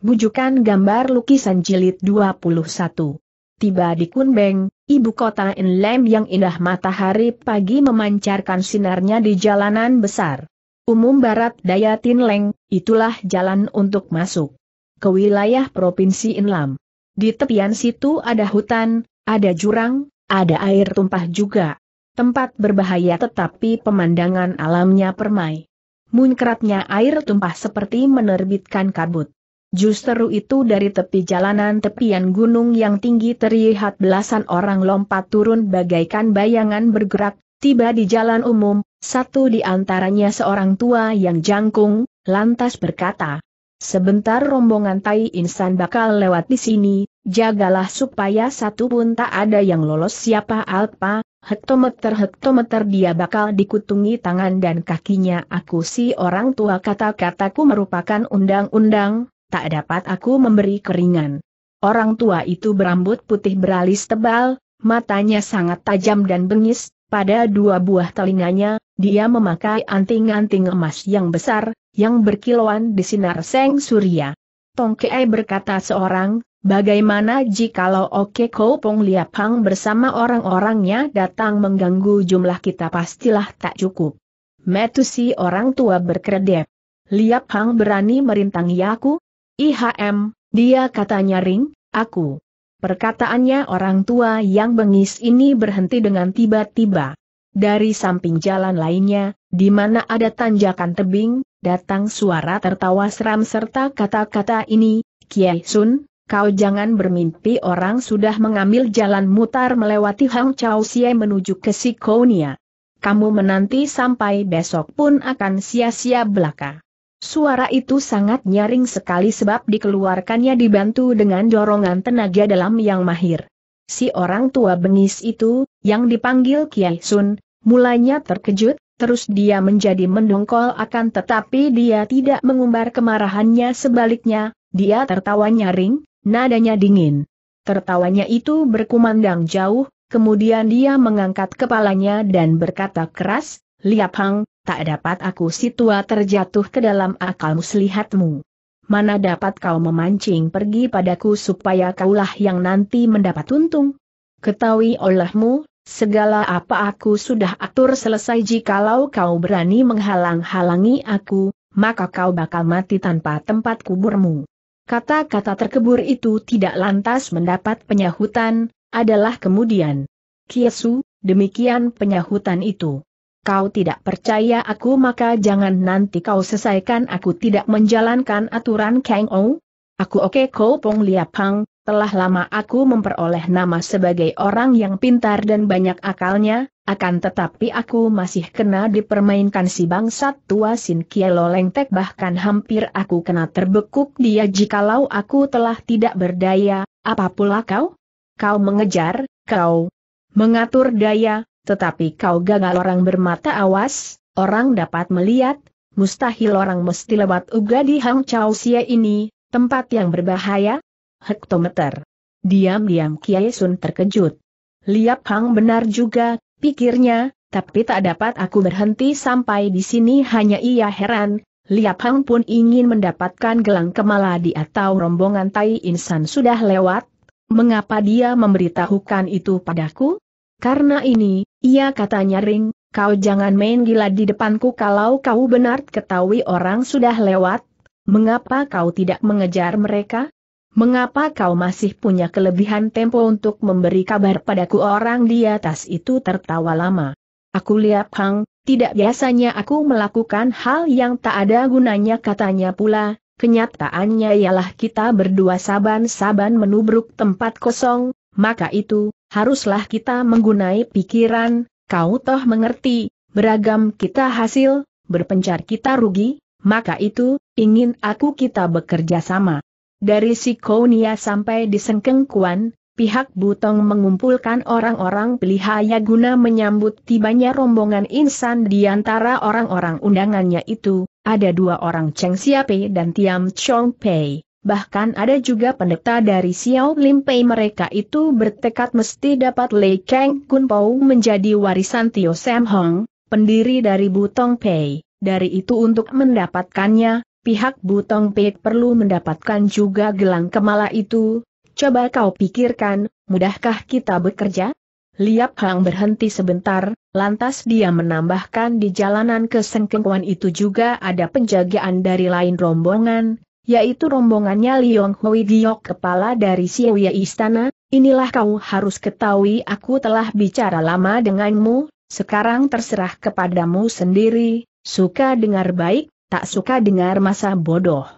Bujukan gambar lukisan jilid 21. Tiba di Kunbeng, ibu kota Enlem yang indah matahari pagi memancarkan sinarnya di jalanan besar. Umum barat daya Tinleng, itulah jalan untuk masuk ke wilayah Provinsi Inlam. Di tepian situ ada hutan, ada jurang, ada air tumpah juga. Tempat berbahaya tetapi pemandangan alamnya permai. Munkratnya air tumpah seperti menerbitkan kabut. Justru itu dari tepi jalanan tepian gunung yang tinggi terlihat belasan orang lompat turun bagaikan bayangan bergerak, tiba di jalan umum, satu di antaranya seorang tua yang jangkung, lantas berkata, Sebentar rombongan Tai Insan bakal lewat di sini, jagalah supaya satu pun tak ada yang lolos siapa Alpa, hektometer-hektometer dia bakal dikutungi tangan dan kakinya aku si orang tua kata-kataku merupakan undang-undang, tak dapat aku memberi keringan. Orang tua itu berambut putih beralis tebal, matanya sangat tajam dan bengis, pada dua buah telinganya, dia memakai anting-anting emas yang besar, yang berkilauan di sinar seng surya. Tongkei berkata seorang, bagaimana jikalau Oke Kopong Liapang bersama orang-orangnya datang mengganggu jumlah kita pastilah tak cukup. Metusi orang tua berkredep. Hang berani merintangi aku? IHM, dia katanya ring, aku. Perkataannya orang tua yang bengis ini berhenti dengan tiba-tiba. Dari samping jalan lainnya, di mana ada tanjakan tebing, datang suara tertawa seram serta kata-kata ini, Kiai Sun, kau jangan bermimpi orang sudah mengambil jalan mutar melewati Hang Chao Xie menuju ke Sikonia. Kamu menanti sampai besok pun akan sia-sia belaka. Suara itu sangat nyaring sekali sebab dikeluarkannya dibantu dengan dorongan tenaga dalam yang mahir. Si orang tua bengis itu, yang dipanggil Kiai Sun, mulanya terkejut, terus dia menjadi mendongkol akan tetapi dia tidak mengumbar kemarahannya sebaliknya, dia tertawa nyaring, nadanya dingin. Tertawanya itu berkumandang jauh, kemudian dia mengangkat kepalanya dan berkata keras, Liap Hang, tak dapat aku si terjatuh ke dalam akal muslihatmu. Mana dapat kau memancing pergi padaku supaya kaulah yang nanti mendapat untung? Ketahui olehmu, segala apa aku sudah atur selesai jikalau kau berani menghalang-halangi aku, maka kau bakal mati tanpa tempat kuburmu. Kata-kata terkebur itu tidak lantas mendapat penyahutan, adalah kemudian. Kiesu, demikian penyahutan itu. Kau tidak percaya aku maka jangan nanti kau selesaikan aku tidak menjalankan aturan Kang O. Aku Oke okay Ko Pong Liapang, telah lama aku memperoleh nama sebagai orang yang pintar dan banyak akalnya, akan tetapi aku masih kena dipermainkan si bangsat tua Sin Kielo Lengtek bahkan hampir aku kena terbekuk dia jikalau aku telah tidak berdaya, apa pula kau? Kau mengejar, kau mengatur daya, tetapi kau gagal orang bermata awas, orang dapat melihat, mustahil orang mesti lewat uga di Hang Chau Sia ini, tempat yang berbahaya? Hektometer. Diam-diam Kiai Sun terkejut. Liap Hang benar juga, pikirnya, tapi tak dapat aku berhenti sampai di sini hanya ia heran, Liap Hang pun ingin mendapatkan gelang Kemala di atau rombongan Tai Insan sudah lewat, mengapa dia memberitahukan itu padaku? Karena ini, ia katanya Ring, kau jangan main gila di depanku kalau kau benar ketahui orang sudah lewat, mengapa kau tidak mengejar mereka? Mengapa kau masih punya kelebihan tempo untuk memberi kabar padaku orang di atas itu tertawa lama? Aku lihat Hang, tidak biasanya aku melakukan hal yang tak ada gunanya katanya pula, kenyataannya ialah kita berdua saban-saban menubruk tempat kosong, maka itu, haruslah kita menggunai pikiran, kau toh mengerti, beragam kita hasil, berpencar kita rugi, maka itu, ingin aku kita bekerja sama. Dari Sikonia sampai di Sengkeng Kuan, pihak Butong mengumpulkan orang-orang pelihaya guna menyambut tibanya rombongan insan di antara orang-orang undangannya itu, ada dua orang Cheng Siape dan Tiam Chong Pei. Bahkan ada juga pendeta dari Xiao Lim Pei mereka itu bertekad mesti dapat Lei Kang Kun Pou menjadi warisan Tio Sam Hong, pendiri dari Butong Pei. Dari itu untuk mendapatkannya, pihak Butong Pei perlu mendapatkan juga gelang kemala itu. Coba kau pikirkan, mudahkah kita bekerja? Liap Hang berhenti sebentar, lantas dia menambahkan di jalanan ke Sengkengkuan itu juga ada penjagaan dari lain rombongan, yaitu rombongannya Liong Hui Giok kepala dari Siwia Istana, inilah kau harus ketahui aku telah bicara lama denganmu, sekarang terserah kepadamu sendiri, suka dengar baik, tak suka dengar masa bodoh.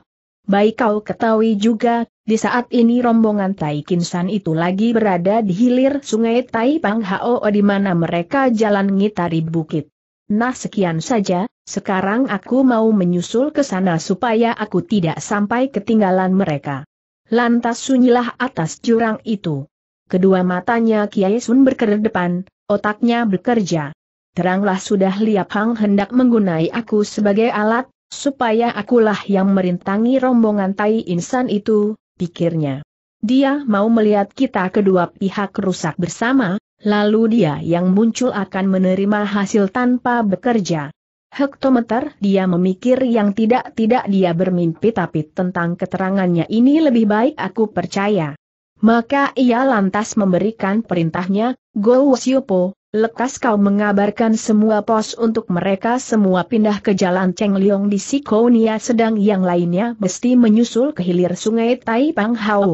Baik kau ketahui juga, di saat ini rombongan Tai Kinsan itu lagi berada di hilir sungai Tai Pang Hao di mana mereka jalan ngitari bukit. Nah sekian saja, sekarang aku mau menyusul ke sana supaya aku tidak sampai ketinggalan mereka. Lantas sunyilah atas jurang itu. Kedua matanya Kiai Sun berkedepan, otaknya bekerja. Teranglah sudah Liap Hang hendak menggunai aku sebagai alat, supaya akulah yang merintangi rombongan tai insan itu, pikirnya. Dia mau melihat kita kedua pihak rusak bersama, lalu dia yang muncul akan menerima hasil tanpa bekerja. Hektometer dia memikir yang tidak-tidak dia bermimpi tapi tentang keterangannya ini lebih baik aku percaya. Maka ia lantas memberikan perintahnya, Go Wasiopo, lekas kau mengabarkan semua pos untuk mereka semua pindah ke jalan Cheng Liong di Sikonia sedang yang lainnya mesti menyusul ke hilir sungai Taipang Pang Hao.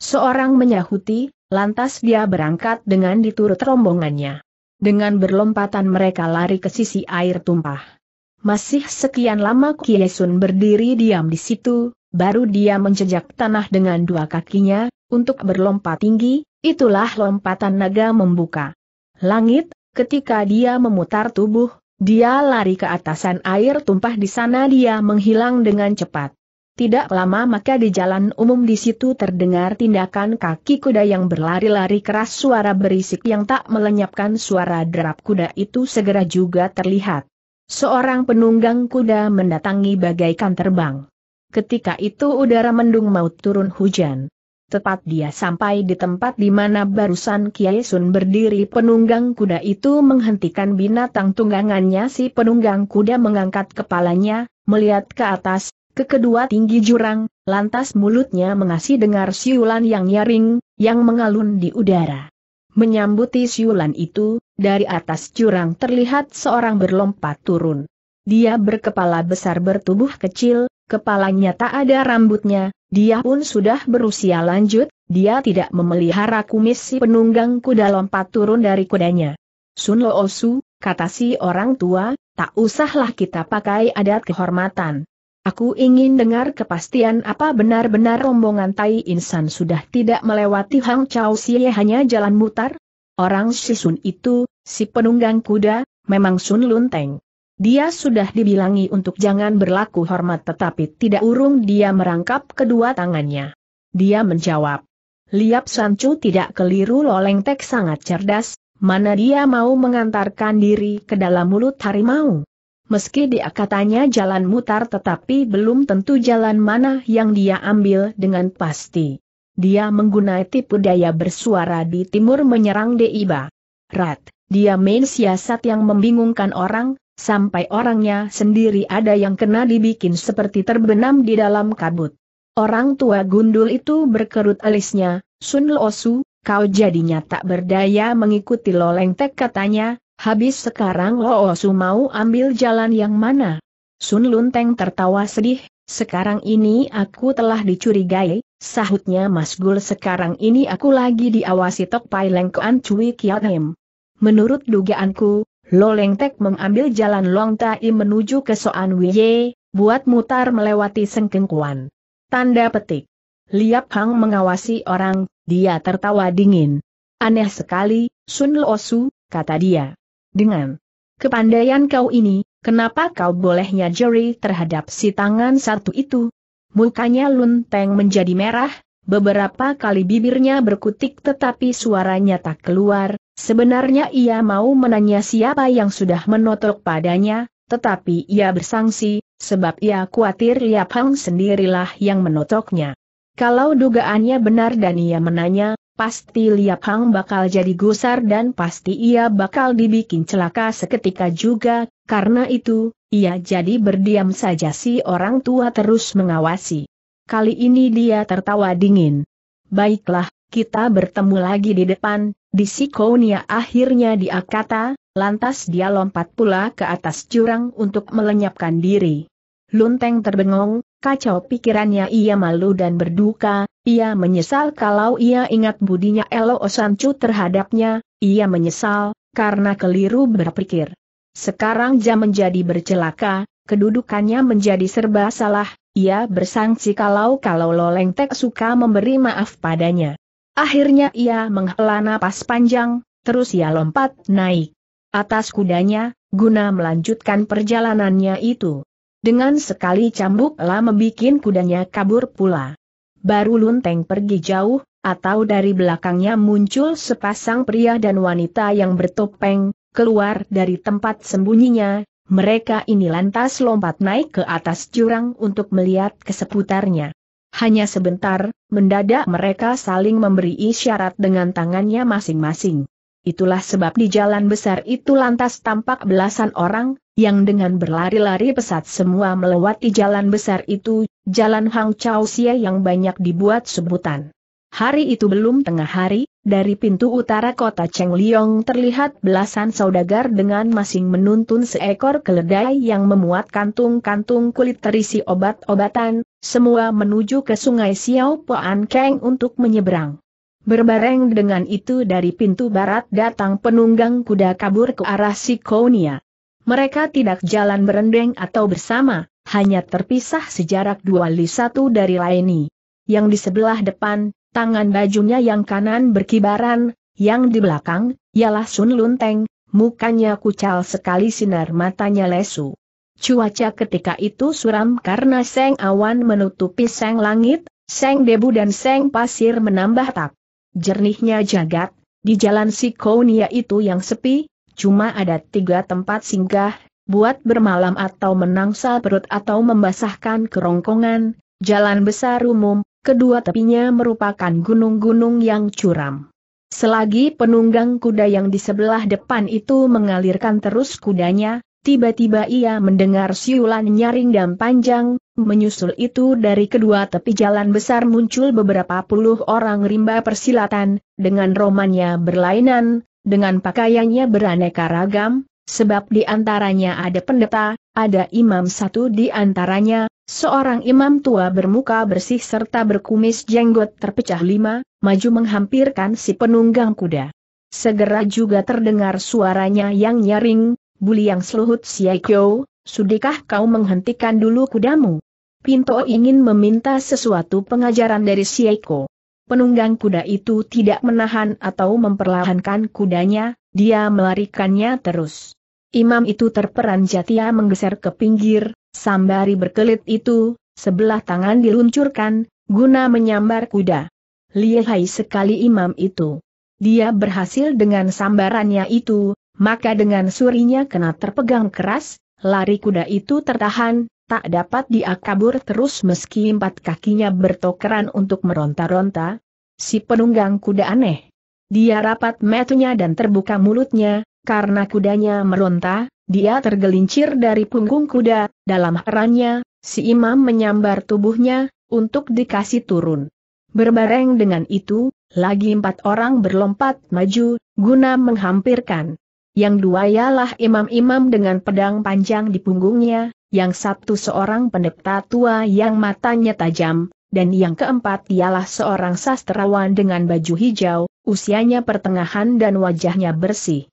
Seorang menyahuti, lantas dia berangkat dengan diturut rombongannya. Dengan berlompatan mereka lari ke sisi air tumpah. Masih sekian lama Sun berdiri diam di situ, baru dia menjejak tanah dengan dua kakinya, untuk berlompat tinggi, itulah lompatan naga membuka langit, ketika dia memutar tubuh, dia lari ke atasan air tumpah di sana dia menghilang dengan cepat. Tidak lama maka di jalan umum di situ terdengar tindakan kaki kuda yang berlari-lari keras suara berisik yang tak melenyapkan suara derap kuda itu segera juga terlihat. Seorang penunggang kuda mendatangi bagaikan terbang. Ketika itu udara mendung mau turun hujan. Tepat dia sampai di tempat di mana barusan Kiai Sun berdiri penunggang kuda itu menghentikan binatang tunggangannya si penunggang kuda mengangkat kepalanya, melihat ke atas, ke kedua tinggi jurang, lantas mulutnya mengasih dengar siulan yang nyaring, yang mengalun di udara. Menyambuti siulan itu, dari atas jurang terlihat seorang berlompat turun. Dia berkepala besar bertubuh kecil, kepalanya tak ada rambutnya, dia pun sudah berusia lanjut, dia tidak memelihara kumis si penunggang kuda lompat turun dari kudanya. Sun Lo Osu, kata si orang tua, tak usahlah kita pakai adat kehormatan. Aku ingin dengar kepastian apa benar-benar rombongan Tai Insan sudah tidak melewati Hang Chao Xie hanya jalan mutar? Orang Sun itu, si penunggang kuda, memang Sun Lunteng. Dia sudah dibilangi untuk jangan berlaku hormat tetapi tidak urung dia merangkap kedua tangannya. Dia menjawab. Liap Sancu tidak keliru Loleng Tek sangat cerdas, mana dia mau mengantarkan diri ke dalam mulut harimau. Meski dia katanya jalan mutar tetapi belum tentu jalan mana yang dia ambil dengan pasti. Dia menggunai tipu daya bersuara di timur menyerang Deiba. Rat, dia main siasat yang membingungkan orang, sampai orangnya sendiri ada yang kena dibikin seperti terbenam di dalam kabut. Orang tua gundul itu berkerut alisnya, Sun Losu, kau jadinya tak berdaya mengikuti tek katanya, habis sekarang Loosu mau ambil jalan yang mana? Sun Lunteng tertawa sedih, sekarang ini aku telah dicurigai, Sahutnya Mas Gul sekarang ini aku lagi diawasi Tok Pai Leng Kuan Cui Kiatem. Menurut dugaanku, Lo Leng Tek mengambil jalan Long Tai menuju ke Soan Wiye, buat mutar melewati Kuan. Tanda petik. Liap Hang mengawasi orang, dia tertawa dingin. Aneh sekali, Sun Lo Su, kata dia. Dengan kepandaian kau ini, kenapa kau bolehnya jeri terhadap si tangan satu itu? Mukanya lunteng menjadi merah, beberapa kali bibirnya berkutik tetapi suaranya tak keluar, sebenarnya ia mau menanya siapa yang sudah menotok padanya, tetapi ia bersangsi, sebab ia khawatir Liap Hang sendirilah yang menotoknya. Kalau dugaannya benar dan ia menanya, pasti Liap Hang bakal jadi gusar dan pasti ia bakal dibikin celaka seketika juga, karena itu, ia jadi berdiam saja si orang tua terus mengawasi. Kali ini dia tertawa dingin. Baiklah, kita bertemu lagi di depan, di Sikonia akhirnya dia kata, lantas dia lompat pula ke atas jurang untuk melenyapkan diri. Lunteng terbengong, kacau pikirannya ia malu dan berduka, ia menyesal kalau ia ingat budinya Elo Osancu terhadapnya, ia menyesal, karena keliru berpikir. Sekarang Jam menjadi bercelaka, kedudukannya menjadi serba salah, ia bersangsi kalau-kalau Loleng Tek suka memberi maaf padanya. Akhirnya ia menghela napas panjang, terus ia lompat naik atas kudanya, guna melanjutkan perjalanannya itu. Dengan sekali cambuk lah membuat kudanya kabur pula. Baru Lunteng pergi jauh, atau dari belakangnya muncul sepasang pria dan wanita yang bertopeng, keluar dari tempat sembunyinya, mereka ini lantas lompat naik ke atas jurang untuk melihat keseputarnya. Hanya sebentar, mendadak mereka saling memberi isyarat dengan tangannya masing-masing. Itulah sebab di jalan besar itu lantas tampak belasan orang, yang dengan berlari-lari pesat semua melewati jalan besar itu, jalan Hang Chao Xie yang banyak dibuat sebutan. Hari itu belum tengah hari, dari pintu utara kota Cheng Liong terlihat belasan saudagar dengan masing menuntun seekor keledai yang memuat kantung-kantung kulit terisi obat-obatan, semua menuju ke sungai Xiao Poan Keng untuk menyeberang. Berbareng dengan itu dari pintu barat datang penunggang kuda kabur ke arah Sikonia. Mereka tidak jalan berendeng atau bersama, hanya terpisah sejarak dua li satu dari lainnya. Yang di sebelah depan, tangan bajunya yang kanan berkibaran, yang di belakang, ialah Sun Lunteng, mukanya kucal sekali sinar matanya lesu. Cuaca ketika itu suram karena seng awan menutupi seng langit, seng debu dan seng pasir menambah tak. Jernihnya jagat, di jalan si Kounia itu yang sepi, cuma ada tiga tempat singgah, buat bermalam atau menangsal perut atau membasahkan kerongkongan, jalan besar umum, Kedua tepinya merupakan gunung-gunung yang curam. Selagi penunggang kuda yang di sebelah depan itu mengalirkan terus kudanya, tiba-tiba ia mendengar siulan nyaring dan panjang, menyusul itu dari kedua tepi jalan besar muncul beberapa puluh orang rimba persilatan, dengan romannya berlainan, dengan pakaiannya beraneka ragam, sebab di antaranya ada pendeta, ada imam satu di antaranya, Seorang imam tua bermuka bersih serta berkumis jenggot terpecah lima, maju menghampirkan si penunggang kuda. Segera juga terdengar suaranya yang nyaring, buli seluhut si Aikyo, sudikah kau menghentikan dulu kudamu? Pinto ingin meminta sesuatu pengajaran dari Siaiko. Penunggang kuda itu tidak menahan atau memperlahankan kudanya, dia melarikannya terus. Imam itu terperanjat ia menggeser ke pinggir, Sambari berkelit itu, sebelah tangan diluncurkan, guna menyambar kuda. Lihai sekali imam itu. Dia berhasil dengan sambarannya itu, maka dengan surinya kena terpegang keras, lari kuda itu tertahan, tak dapat diakabur terus meski empat kakinya bertokeran untuk meronta-ronta. Si penunggang kuda aneh. Dia rapat metunya dan terbuka mulutnya, karena kudanya meronta, dia tergelincir dari punggung kuda, dalam herannya, si imam menyambar tubuhnya, untuk dikasih turun. Berbareng dengan itu, lagi empat orang berlompat maju, guna menghampirkan. Yang dua ialah imam-imam dengan pedang panjang di punggungnya, yang satu seorang pendeta tua yang matanya tajam, dan yang keempat ialah seorang sastrawan dengan baju hijau, usianya pertengahan dan wajahnya bersih.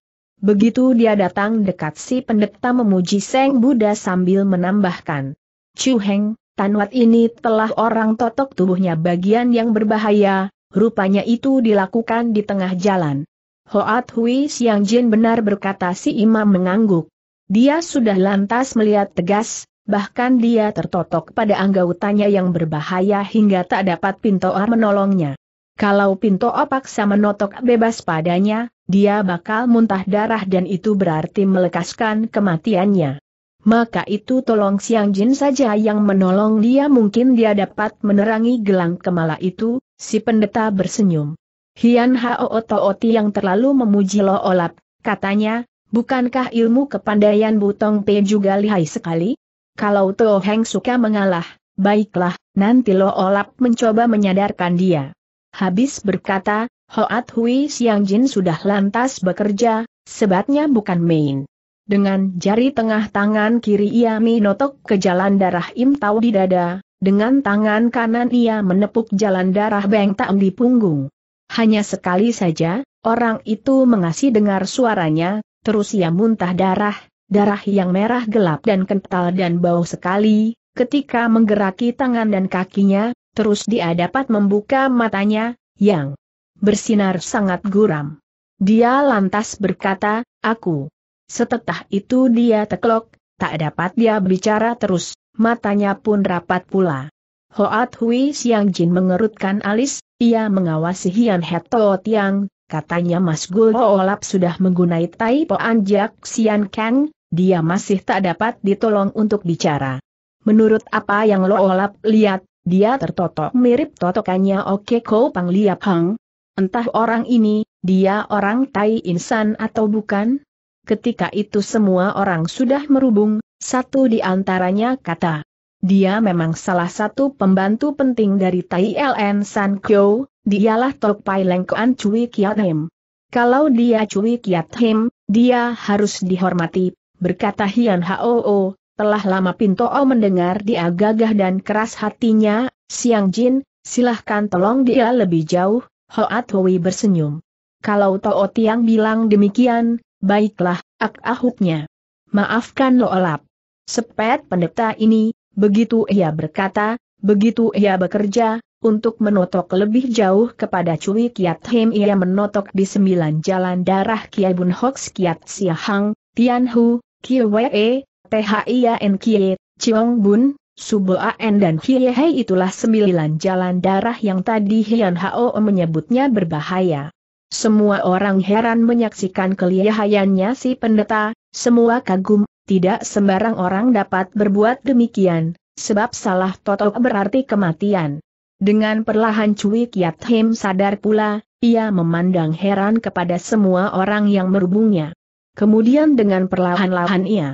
Begitu dia datang dekat si pendeta memuji Seng Buddha sambil menambahkan. Chu Heng, Tanwat ini telah orang totok tubuhnya bagian yang berbahaya, rupanya itu dilakukan di tengah jalan. Hoat Hui Siang Jin benar berkata si imam mengangguk. Dia sudah lantas melihat tegas, bahkan dia tertotok pada anggautanya yang berbahaya hingga tak dapat pintoar menolongnya. Kalau Pinto paksa menotok bebas padanya, dia bakal muntah darah dan itu berarti melekaskan kematiannya. Maka itu tolong Siang Jin saja yang menolong dia mungkin dia dapat menerangi gelang kemala itu, si pendeta bersenyum. Hian Hao Tooti yang terlalu memuji Lo Olap, katanya, bukankah ilmu kepandaian Butong Pe juga lihai sekali? Kalau Toh Heng suka mengalah, baiklah, nanti Lo Olap mencoba menyadarkan dia. Habis berkata, Hoat Hui Siang Jin sudah lantas bekerja, sebatnya bukan main. Dengan jari tengah tangan kiri ia minotok ke jalan darah Im Tau di dada, dengan tangan kanan ia menepuk jalan darah Beng Taem di punggung. Hanya sekali saja, orang itu mengasih dengar suaranya, terus ia muntah darah, darah yang merah gelap dan kental dan bau sekali, ketika menggeraki tangan dan kakinya, terus dia dapat membuka matanya, yang bersinar sangat guram. Dia lantas berkata, aku. setelah itu dia teklok, tak dapat dia bicara terus, matanya pun rapat pula. Hoat Hui Siang Jin mengerutkan alis, ia mengawasi Hian Heto Tiang, katanya Mas Gul Olap sudah menggunai Tai Po Anjak Sian Kang, dia masih tak dapat ditolong untuk bicara. Menurut apa yang Lo Olap lihat, dia tertotok mirip totokannya Okeko Pang Liap Hang. Entah orang ini, dia orang Tai Insan atau bukan? Ketika itu semua orang sudah merubung, satu di antaranya kata. Dia memang salah satu pembantu penting dari Tai LN San Kyo, dialah Tok Pai Lengkoan Cui Kiat Him. Kalau dia Cui Kiat Him, dia harus dihormati, berkata Hian Hoo, telah lama pinto o mendengar dia gagah dan keras hatinya, Siang Jin, silahkan tolong dia lebih jauh, Hoat Hui bersenyum. Kalau Toot Tiang bilang demikian, baiklah, ak ahupnya. Maafkan Lo Olap. Sepet pendeta ini, begitu ia berkata, begitu ia bekerja, untuk menotok lebih jauh kepada Cui Kiat Him ia menotok di sembilan jalan darah Kiai Bun Hoks Kiat Siahang, Tian Hu, Kiwe, e, THIAN Kie, Chiong Bun, Subo An dan Hie Hei itulah sembilan jalan darah yang tadi Hian Hao menyebutnya berbahaya. Semua orang heran menyaksikan kelihayannya si pendeta, semua kagum, tidak sembarang orang dapat berbuat demikian, sebab salah totok berarti kematian. Dengan perlahan Cui Kiat Him sadar pula, ia memandang heran kepada semua orang yang merubungnya. Kemudian dengan perlahan-lahan ia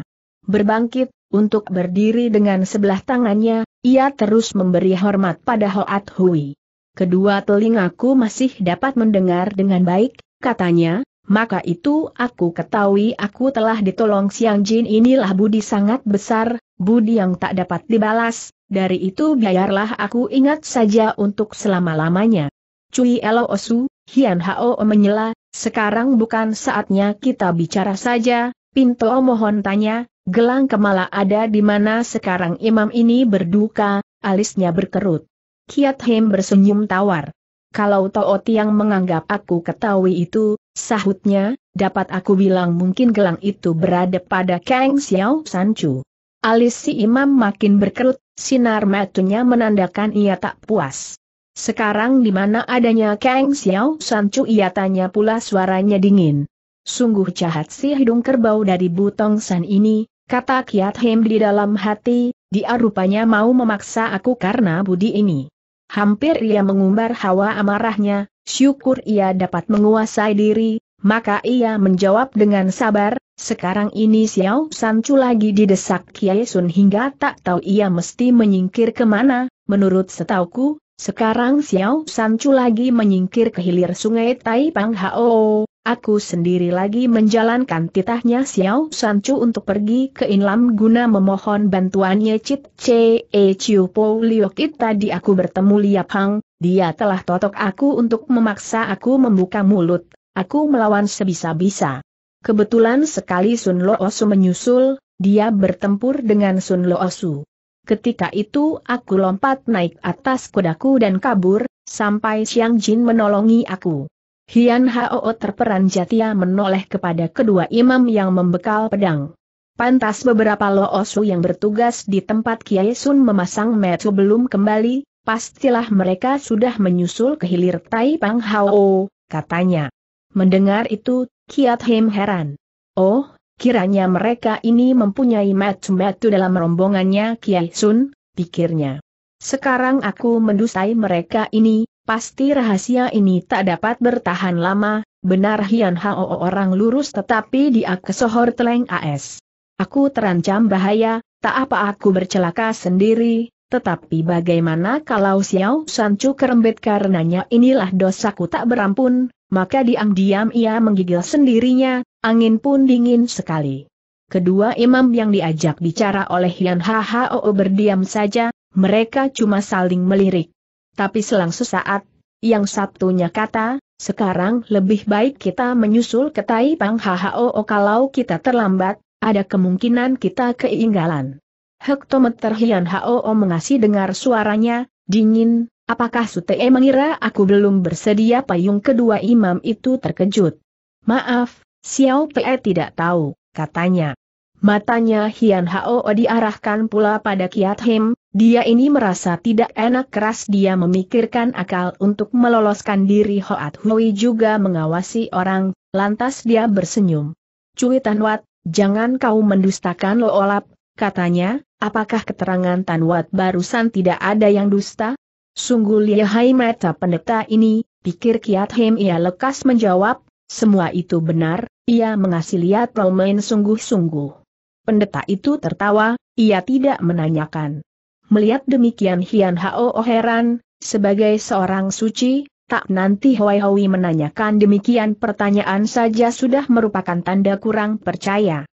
berbangkit, untuk berdiri dengan sebelah tangannya, ia terus memberi hormat pada Hoat Hui. Kedua telingaku masih dapat mendengar dengan baik, katanya, maka itu aku ketahui aku telah ditolong Siang Jin inilah budi sangat besar, budi yang tak dapat dibalas, dari itu biarlah aku ingat saja untuk selama-lamanya. Cui Elo Osu, Hian Hao menyela, sekarang bukan saatnya kita bicara saja, Pinto mohon tanya, Gelang kemala ada di mana sekarang imam ini berduka, alisnya berkerut. Kiat Hem bersenyum tawar. Kalau Toot yang menganggap aku ketahui itu, sahutnya, dapat aku bilang mungkin gelang itu berada pada Kang Xiao Sanchu. Alis si imam makin berkerut, sinar matanya menandakan ia tak puas. Sekarang di mana adanya Kang Xiao Sanchu ia tanya pula suaranya dingin. Sungguh jahat si hidung kerbau dari Butong San ini, Kata Kiat Hem di dalam hati, dia rupanya mau memaksa aku karena budi ini. Hampir ia mengumbar hawa amarahnya, syukur ia dapat menguasai diri, maka ia menjawab dengan sabar, sekarang ini Xiao Sancu lagi didesak Kiai Sun hingga tak tahu ia mesti menyingkir kemana, menurut setauku, sekarang Xiao Sancu lagi menyingkir ke hilir sungai Tai Pang Hao. Aku sendiri lagi menjalankan titahnya Xiao Sanchu untuk pergi ke Inlam guna memohon bantuannya Cit Che E Chiu Po Liokit tadi aku bertemu Liap Hang, dia telah totok aku untuk memaksa aku membuka mulut, aku melawan sebisa-bisa. Kebetulan sekali Sun Lo Osu menyusul, dia bertempur dengan Sun Lo Osu. Ketika itu aku lompat naik atas kudaku dan kabur, sampai Xiang Jin menolongi aku. Hian Hao terperanjat ia menoleh kepada kedua imam yang membekal pedang. Pantas beberapa loosu yang bertugas di tempat Kiai Sun memasang metu belum kembali, pastilah mereka sudah menyusul ke hilir Tai Pang Hao, katanya. Mendengar itu, Kiat Him heran. Oh, kiranya mereka ini mempunyai metu-metu dalam rombongannya Kiai Sun, pikirnya. Sekarang aku mendusai mereka ini, Pasti rahasia ini tak dapat bertahan lama, benar Hian Hao orang lurus tetapi dia kesohor teleng AS. Aku terancam bahaya, tak apa aku bercelaka sendiri, tetapi bagaimana kalau Xiao Sancu kerembet karenanya inilah dosaku tak berampun, maka diam-diam ia menggigil sendirinya, angin pun dingin sekali. Kedua imam yang diajak bicara oleh Hian Hao berdiam saja, mereka cuma saling melirik tapi selang sesaat, yang satunya kata, sekarang lebih baik kita menyusul ke Taipang HHO oh, kalau kita terlambat, ada kemungkinan kita keinggalan. Hektometer Hian HOO oh, mengasih dengar suaranya, dingin, apakah Sute mengira aku belum bersedia payung kedua imam itu terkejut. Maaf, Xiao Pe tidak tahu, katanya. Matanya Hian Hao diarahkan pula pada Kiat Him, dia ini merasa tidak enak keras dia memikirkan akal untuk meloloskan diri Hoat Hui juga mengawasi orang, lantas dia bersenyum. Cui Tan Wat, jangan kau mendustakan Lo Olap, katanya, apakah keterangan Tan Wat barusan tidak ada yang dusta? Sungguh lihai mata pendeta ini, pikir Kiat Him ia lekas menjawab, semua itu benar, ia mengasih lihat main sungguh-sungguh. Pendeta itu tertawa, ia tidak menanyakan. Melihat demikian Hian Hao Oheran, sebagai seorang suci, tak nanti Hoi Hoi menanyakan demikian pertanyaan saja sudah merupakan tanda kurang percaya.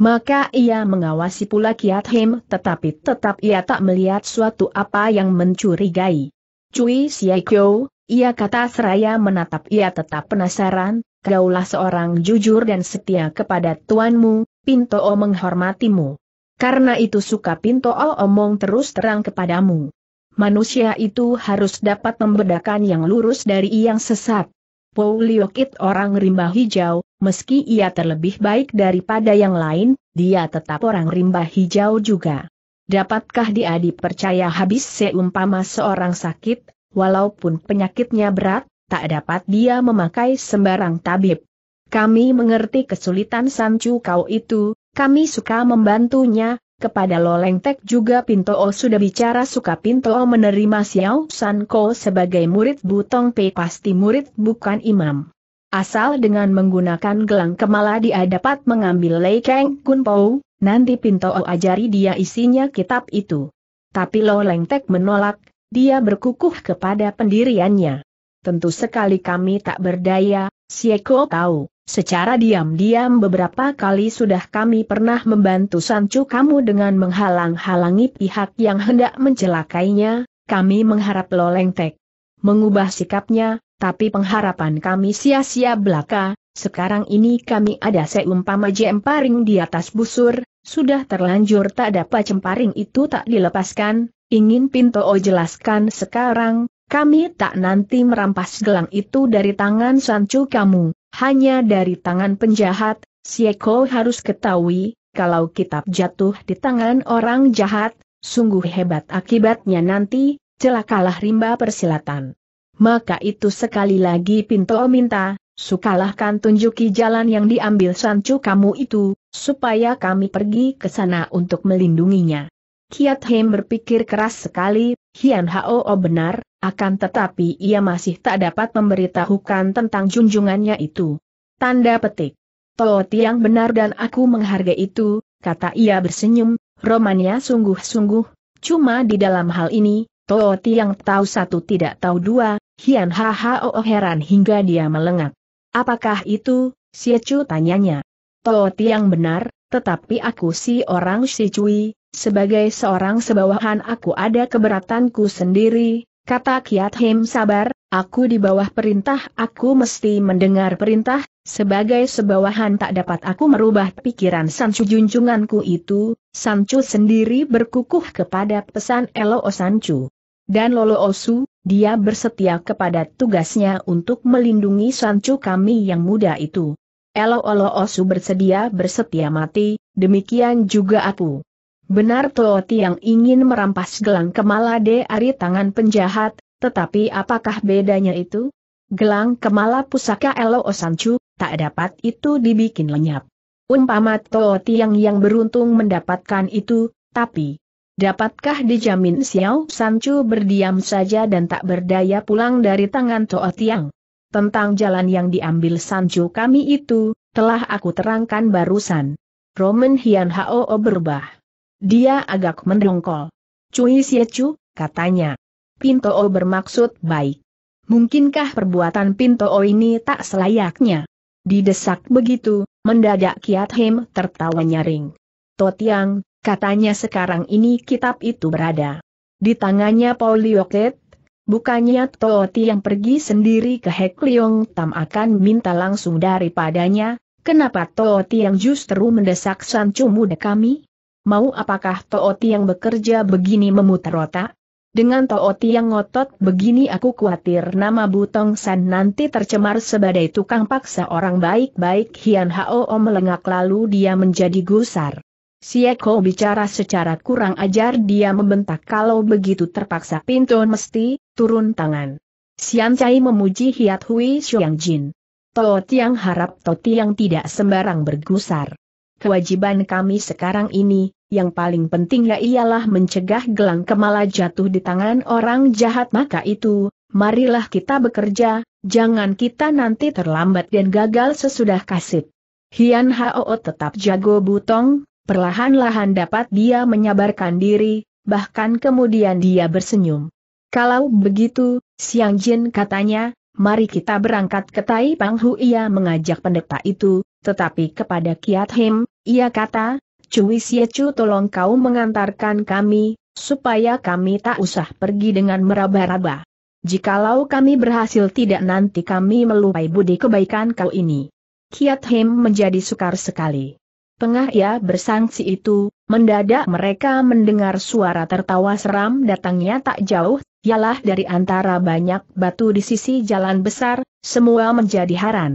Maka ia mengawasi pula Kiat Him tetapi tetap ia tak melihat suatu apa yang mencurigai. Cui Siai Kyo, ia kata seraya menatap ia tetap penasaran, kaulah seorang jujur dan setia kepada tuanmu, O menghormatimu. Karena itu suka O omong terus terang kepadamu. Manusia itu harus dapat membedakan yang lurus dari yang sesat. Pou Liokit orang rimba hijau, meski ia terlebih baik daripada yang lain, dia tetap orang rimba hijau juga. Dapatkah dia dipercaya habis seumpama seorang sakit, walaupun penyakitnya berat, tak dapat dia memakai sembarang tabib. Kami mengerti kesulitan Sancu kau itu, kami suka membantunya, kepada Loleng Tek juga Pinto o sudah bicara suka Pinto o menerima Xiao San Ko sebagai murid Butong Pei pasti murid bukan imam. Asal dengan menggunakan gelang kemala dia dapat mengambil Lei Keng Kun Pou, nanti Pinto o ajari dia isinya kitab itu. Tapi Loleng Tek menolak, dia berkukuh kepada pendiriannya. Tentu sekali kami tak berdaya, Sieko tahu. Secara diam-diam beberapa kali sudah kami pernah membantu Sancu kamu dengan menghalang-halangi pihak yang hendak mencelakainya, kami mengharap Loleng Tek mengubah sikapnya, tapi pengharapan kami sia-sia belaka, sekarang ini kami ada seumpama jemparing di atas busur, sudah terlanjur tak dapat jemparing itu tak dilepaskan, ingin Pinto jelaskan sekarang, kami tak nanti merampas gelang itu dari tangan Sancu kamu. Hanya dari tangan penjahat, Sieko harus ketahui, kalau kitab jatuh di tangan orang jahat, sungguh hebat akibatnya nanti, celakalah rimba persilatan. Maka itu sekali lagi Pinto minta, sukalah kan tunjuki jalan yang diambil sancu kamu itu, supaya kami pergi ke sana untuk melindunginya. Kiat Hem berpikir keras sekali, Hian Hao oh benar, akan tetapi ia masih tak dapat memberitahukan tentang junjungannya itu. Tanda petik. Toti yang benar dan aku menghargai itu, kata ia bersenyum, romannya sungguh-sungguh, cuma di dalam hal ini, Toti yang tahu satu tidak tahu dua, Hian oh, oh, heran hingga dia melengak. Apakah itu, si Chu tanyanya. Toti yang benar, tetapi aku si orang si Cui, sebagai seorang sebawahan aku ada keberatanku sendiri, Kata Kiat Him sabar, aku di bawah perintah, aku mesti mendengar perintah, sebagai sebawahan tak dapat aku merubah pikiran Sancu junjunganku itu, Sancu sendiri berkukuh kepada pesan Elo Sancu. Dan Lolo Osu, dia bersetia kepada tugasnya untuk melindungi Sancu kami yang muda itu. Elo Olo Osu bersedia bersetia mati, demikian juga aku. Benar Tooti yang ingin merampas gelang kemala dari tangan penjahat, tetapi apakah bedanya itu? Gelang kemala pusaka Elo Osancu, tak dapat itu dibikin lenyap. Umpama Tooti yang yang beruntung mendapatkan itu, tapi Dapatkah dijamin Xiao Sancu berdiam saja dan tak berdaya pulang dari tangan Toa Tiang? Tentang jalan yang diambil Sancu kami itu, telah aku terangkan barusan. Roman Hian Hao berubah. Dia agak mendongkol. Cui Siecu, katanya. Pinto O bermaksud baik. Mungkinkah perbuatan Pinto O ini tak selayaknya? Didesak begitu, mendadak Kiat Hem tertawa nyaring. Totiang, katanya sekarang ini kitab itu berada di tangannya Polioket, bukannya Toti yang pergi sendiri ke Leong Tam akan minta langsung daripadanya, kenapa Toti yang justru mendesak San muda kami? mau apakah Tooti yang bekerja begini memutar otak? Dengan Tooti yang ngotot begini aku khawatir nama Butong San nanti tercemar sebagai tukang paksa orang baik-baik Hian Hao melengak lalu dia menjadi gusar. Sieko bicara secara kurang ajar dia membentak kalau begitu terpaksa pintu mesti, turun tangan. Sian Cai memuji Hiat Hui Xiang Jin. Tooti yang harap Tooti yang tidak sembarang bergusar. Kewajiban kami sekarang ini, yang paling pentingnya ialah mencegah gelang kemala jatuh di tangan orang jahat maka itu, marilah kita bekerja, jangan kita nanti terlambat dan gagal sesudah kasip. Hian Hao tetap jago butong, perlahan-lahan dapat dia menyabarkan diri, bahkan kemudian dia bersenyum. Kalau begitu, Siang Jin katanya, mari kita berangkat ke Tai Pang Hu ia mengajak pendeta itu, tetapi kepada Kiat Him, ia kata, Cui Siecu tolong kau mengantarkan kami, supaya kami tak usah pergi dengan meraba-raba. Jikalau kami berhasil tidak nanti kami melupai budi kebaikan kau ini. Kiat Him menjadi sukar sekali. Tengah ia bersangsi itu, mendadak mereka mendengar suara tertawa seram datangnya tak jauh, ialah dari antara banyak batu di sisi jalan besar, semua menjadi haran.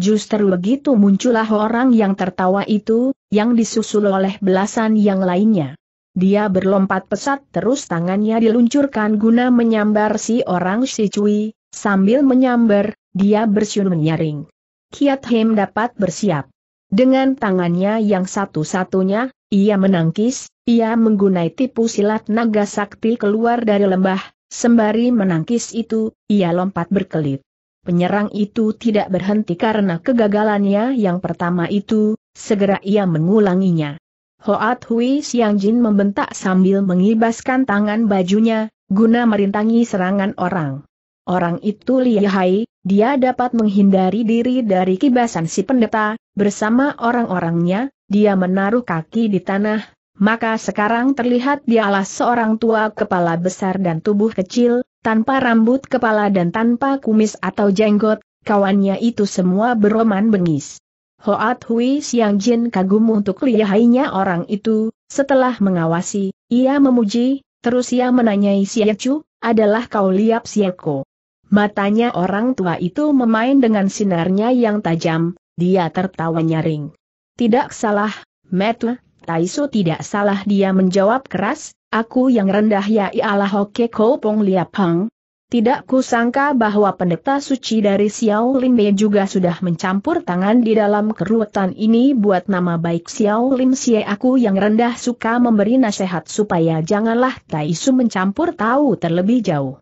Justru begitu muncullah orang yang tertawa itu, yang disusul oleh belasan yang lainnya. Dia berlompat pesat terus tangannya diluncurkan guna menyambar si orang si cui, sambil menyambar, dia bersiul menyaring. Kiat Hem dapat bersiap. Dengan tangannya yang satu-satunya, ia menangkis, ia menggunai tipu silat naga sakti keluar dari lembah, sembari menangkis itu, ia lompat berkelit. Penyerang itu tidak berhenti karena kegagalannya yang pertama itu, segera ia mengulanginya. Hoat Hui Siang Jin membentak sambil mengibaskan tangan bajunya, guna merintangi serangan orang. Orang itu lihai, dia dapat menghindari diri dari kibasan si pendeta, bersama orang-orangnya, dia menaruh kaki di tanah, maka sekarang terlihat dialah seorang tua kepala besar dan tubuh kecil, tanpa rambut kepala dan tanpa kumis atau jenggot, kawannya itu semua beroman bengis. Hoat Hui Siang Jin kagum untuk lihainya orang itu, setelah mengawasi, ia memuji, terus ia menanyai Xie Chu, adalah kau liap Siako. Matanya orang tua itu memain dengan sinarnya yang tajam, dia tertawa nyaring. Tidak salah, Metu, Taisu tidak salah dia menjawab keras, aku yang rendah ya ialah Hoke Kopong Liapang. Tidak kusangka bahwa pendeta suci dari Xiao Lim Be juga sudah mencampur tangan di dalam keruwetan ini buat nama baik Xiao Lim Xie aku yang rendah suka memberi nasihat supaya janganlah Taisu mencampur tahu terlebih jauh.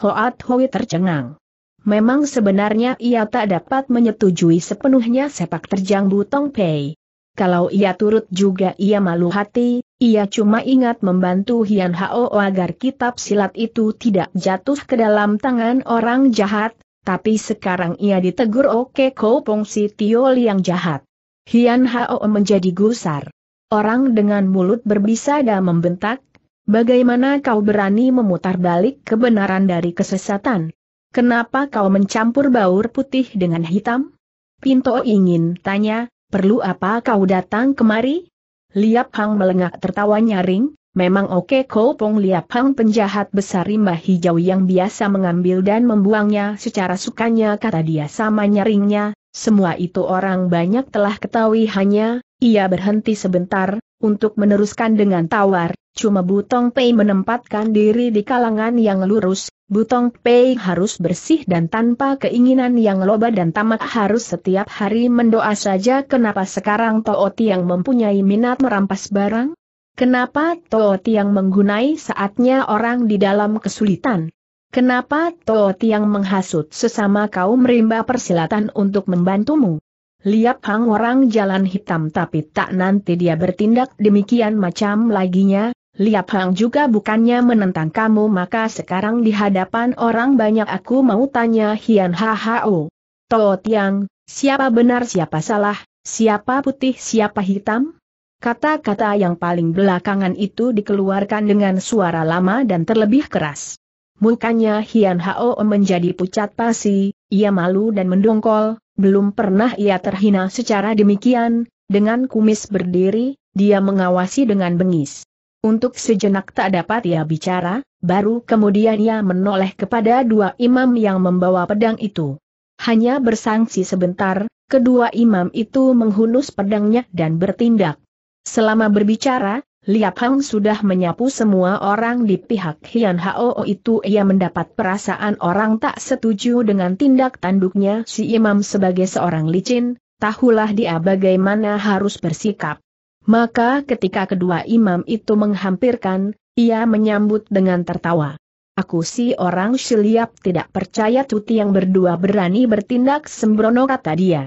Hoat Hoi tercengang. Memang sebenarnya ia tak dapat menyetujui sepenuhnya sepak terjang Butong Pei kalau ia turut juga ia malu hati, ia cuma ingat membantu Hian Hao agar kitab silat itu tidak jatuh ke dalam tangan orang jahat, tapi sekarang ia ditegur Oke Ko si Tio yang jahat. Hian Hao menjadi gusar. Orang dengan mulut berbisa dan membentak, bagaimana kau berani memutar balik kebenaran dari kesesatan? Kenapa kau mencampur baur putih dengan hitam? Pinto ingin tanya, perlu apa kau datang kemari? Liap Hang melengak tertawa nyaring, memang oke okay Pong Liap Hang penjahat besar rimba hijau yang biasa mengambil dan membuangnya secara sukanya kata dia sama nyaringnya, semua itu orang banyak telah ketahui hanya, ia berhenti sebentar, untuk meneruskan dengan tawar, cuma Butong Pei menempatkan diri di kalangan yang lurus, Butong Pei harus bersih dan tanpa keinginan yang loba dan tamat harus setiap hari mendoa saja kenapa sekarang Tooti yang mempunyai minat merampas barang? Kenapa Tooti yang menggunai saatnya orang di dalam kesulitan? Kenapa Tooti yang menghasut sesama kaum rimba persilatan untuk membantumu? Liap hang orang jalan hitam tapi tak nanti dia bertindak demikian macam laginya, Liap Hang juga bukannya menentang kamu maka sekarang di hadapan orang banyak aku mau tanya Hian Hao. Toh Tiang, siapa benar siapa salah, siapa putih siapa hitam? Kata-kata yang paling belakangan itu dikeluarkan dengan suara lama dan terlebih keras. Mukanya Hian Hao menjadi pucat pasi, ia malu dan mendongkol, belum pernah ia terhina secara demikian, dengan kumis berdiri, dia mengawasi dengan bengis. Untuk sejenak tak dapat ia bicara, baru kemudian ia menoleh kepada dua imam yang membawa pedang itu. Hanya bersangsi sebentar, kedua imam itu menghunus pedangnya dan bertindak. Selama berbicara, Liap Hang sudah menyapu semua orang di pihak Hian Hao itu ia mendapat perasaan orang tak setuju dengan tindak tanduknya si imam sebagai seorang licin, tahulah dia bagaimana harus bersikap. Maka ketika kedua imam itu menghampirkan, ia menyambut dengan tertawa. Aku si orang siliap tidak percaya tuti yang berdua berani bertindak sembrono kata dia.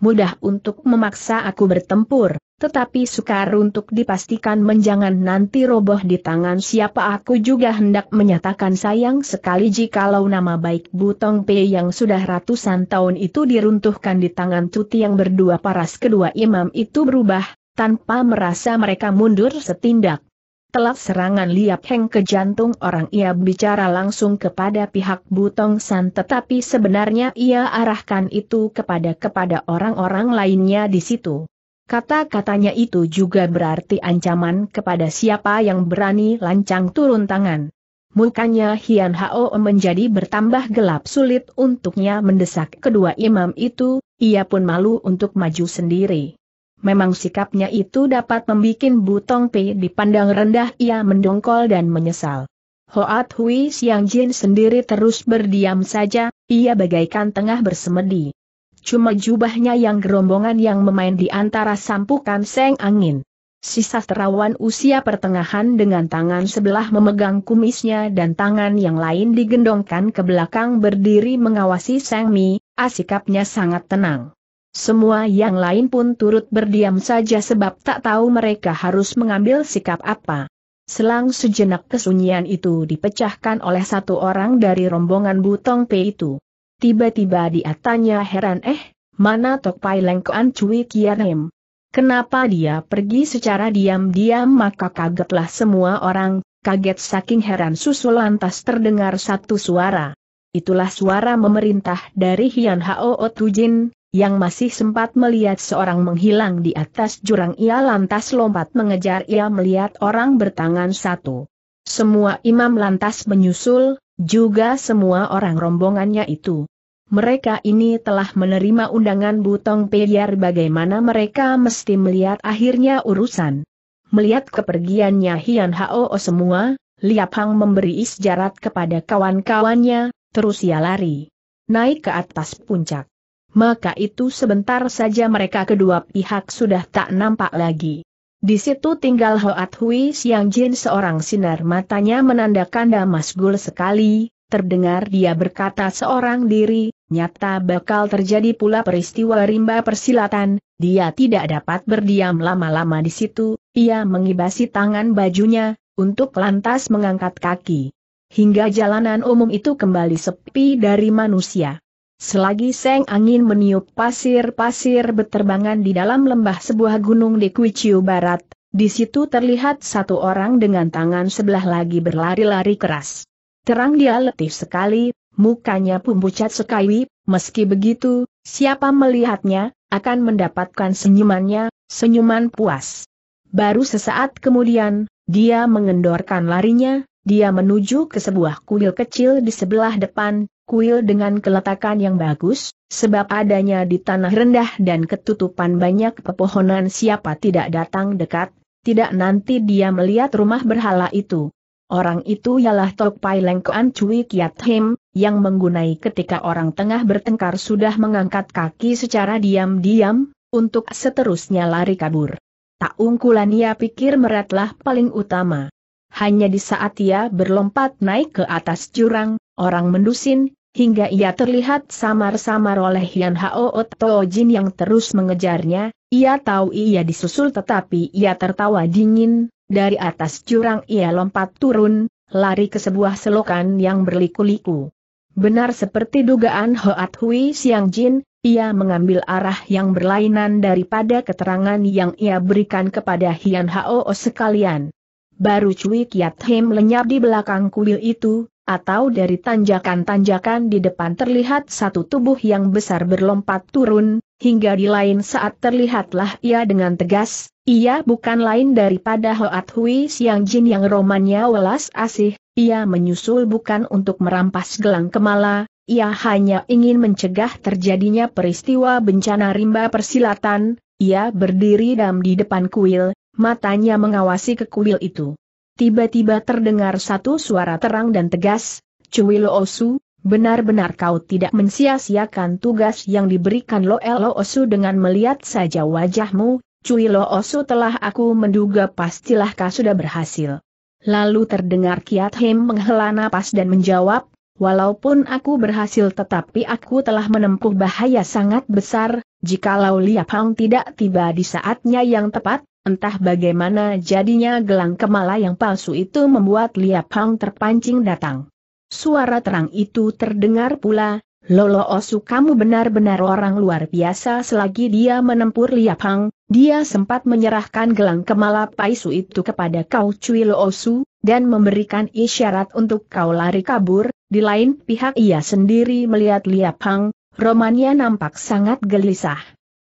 Mudah untuk memaksa aku bertempur, tetapi sukar untuk dipastikan menjangan nanti roboh di tangan siapa aku juga hendak menyatakan sayang sekali jikalau nama baik Butong P yang sudah ratusan tahun itu diruntuhkan di tangan tuti yang berdua paras kedua imam itu berubah, tanpa merasa mereka mundur setindak. Telah serangan Liap Heng ke jantung orang ia bicara langsung kepada pihak Butong San tetapi sebenarnya ia arahkan itu kepada kepada orang-orang lainnya di situ. Kata-katanya itu juga berarti ancaman kepada siapa yang berani lancang turun tangan. Mukanya Hian Hao menjadi bertambah gelap sulit untuknya mendesak kedua imam itu, ia pun malu untuk maju sendiri. Memang sikapnya itu dapat membuat Butong Pei dipandang rendah ia mendongkol dan menyesal. Hoat Hui Siang Jin sendiri terus berdiam saja, ia bagaikan tengah bersemedi. Cuma jubahnya yang gerombongan yang memain di antara sampukan seng angin. Si sastrawan usia pertengahan dengan tangan sebelah memegang kumisnya dan tangan yang lain digendongkan ke belakang berdiri mengawasi Sang Mi, asikapnya sangat tenang. Semua yang lain pun turut berdiam saja sebab tak tahu mereka harus mengambil sikap apa. Selang sejenak kesunyian itu dipecahkan oleh satu orang dari rombongan Butong P itu. Tiba-tiba dia tanya heran eh, mana Tok Pai Lengkoan Cui Kianem? Kenapa dia pergi secara diam-diam maka kagetlah semua orang, kaget saking heran susul lantas terdengar satu suara. Itulah suara memerintah dari Hian Hao Otujin, yang masih sempat melihat seorang menghilang di atas jurang ia lantas lompat mengejar ia melihat orang bertangan satu. Semua imam lantas menyusul, juga semua orang rombongannya itu. Mereka ini telah menerima undangan Butong Peyar bagaimana mereka mesti melihat akhirnya urusan. Melihat kepergiannya Hian Hao oh, semua, Liap Hang memberi isjarat kepada kawan-kawannya, terus ia lari. Naik ke atas puncak maka itu sebentar saja mereka kedua pihak sudah tak nampak lagi. Di situ tinggal Hoat Hui Siang Jin seorang sinar matanya menandakan damasgul sekali, terdengar dia berkata seorang diri, nyata bakal terjadi pula peristiwa rimba persilatan, dia tidak dapat berdiam lama-lama di situ, ia mengibasi tangan bajunya, untuk lantas mengangkat kaki. Hingga jalanan umum itu kembali sepi dari manusia. Selagi seng angin meniup pasir-pasir beterbangan di dalam lembah sebuah gunung di Kuiciu Barat, di situ terlihat satu orang dengan tangan sebelah lagi berlari-lari keras. Terang dia letih sekali, mukanya pun pucat sekali, meski begitu, siapa melihatnya, akan mendapatkan senyumannya, senyuman puas. Baru sesaat kemudian, dia mengendorkan larinya, dia menuju ke sebuah kuil kecil di sebelah depan, kuil dengan keletakan yang bagus, sebab adanya di tanah rendah dan ketutupan banyak pepohonan siapa tidak datang dekat, tidak nanti dia melihat rumah berhala itu. Orang itu ialah Tok Pai Lengkoan Cui Kiat Him, yang menggunai ketika orang tengah bertengkar sudah mengangkat kaki secara diam-diam, untuk seterusnya lari kabur. Tak ungkulan ia pikir meratlah paling utama. Hanya di saat ia berlompat naik ke atas jurang, orang mendusin, Hingga ia terlihat samar-samar oleh Hian Hao Oto Jin yang terus mengejarnya, ia tahu ia disusul tetapi ia tertawa dingin, dari atas jurang ia lompat turun, lari ke sebuah selokan yang berliku-liku. Benar seperti dugaan Hoat Hui Siang Jin, ia mengambil arah yang berlainan daripada keterangan yang ia berikan kepada Hian Hao sekalian. Baru Cui Kiat Him lenyap di belakang kuil itu, atau dari tanjakan-tanjakan di depan terlihat satu tubuh yang besar berlompat turun, hingga di lain saat terlihatlah ia dengan tegas, ia bukan lain daripada Hoat Hui Siang Jin yang romannya welas asih, ia menyusul bukan untuk merampas gelang kemala, ia hanya ingin mencegah terjadinya peristiwa bencana rimba persilatan, ia berdiri dam di depan kuil, matanya mengawasi ke kuil itu tiba-tiba terdengar satu suara terang dan tegas, Cui Lo Osu, benar-benar kau tidak mensia-siakan tugas yang diberikan Lo Osu dengan melihat saja wajahmu, Cui Lo Osu telah aku menduga pastilah kau sudah berhasil. Lalu terdengar Kiat Hem menghela napas dan menjawab, Walaupun aku berhasil tetapi aku telah menempuh bahaya sangat besar, jikalau Liap Hang tidak tiba di saatnya yang tepat, Entah bagaimana jadinya gelang kemala yang palsu itu membuat Liap Hang terpancing datang. Suara terang itu terdengar pula, Lolo Osu kamu benar-benar orang luar biasa selagi dia menempur Liap Hang, dia sempat menyerahkan gelang kemala palsu itu kepada kau Cui Lo Osu, dan memberikan isyarat untuk kau lari kabur, di lain pihak ia sendiri melihat Liap Hang. romannya nampak sangat gelisah.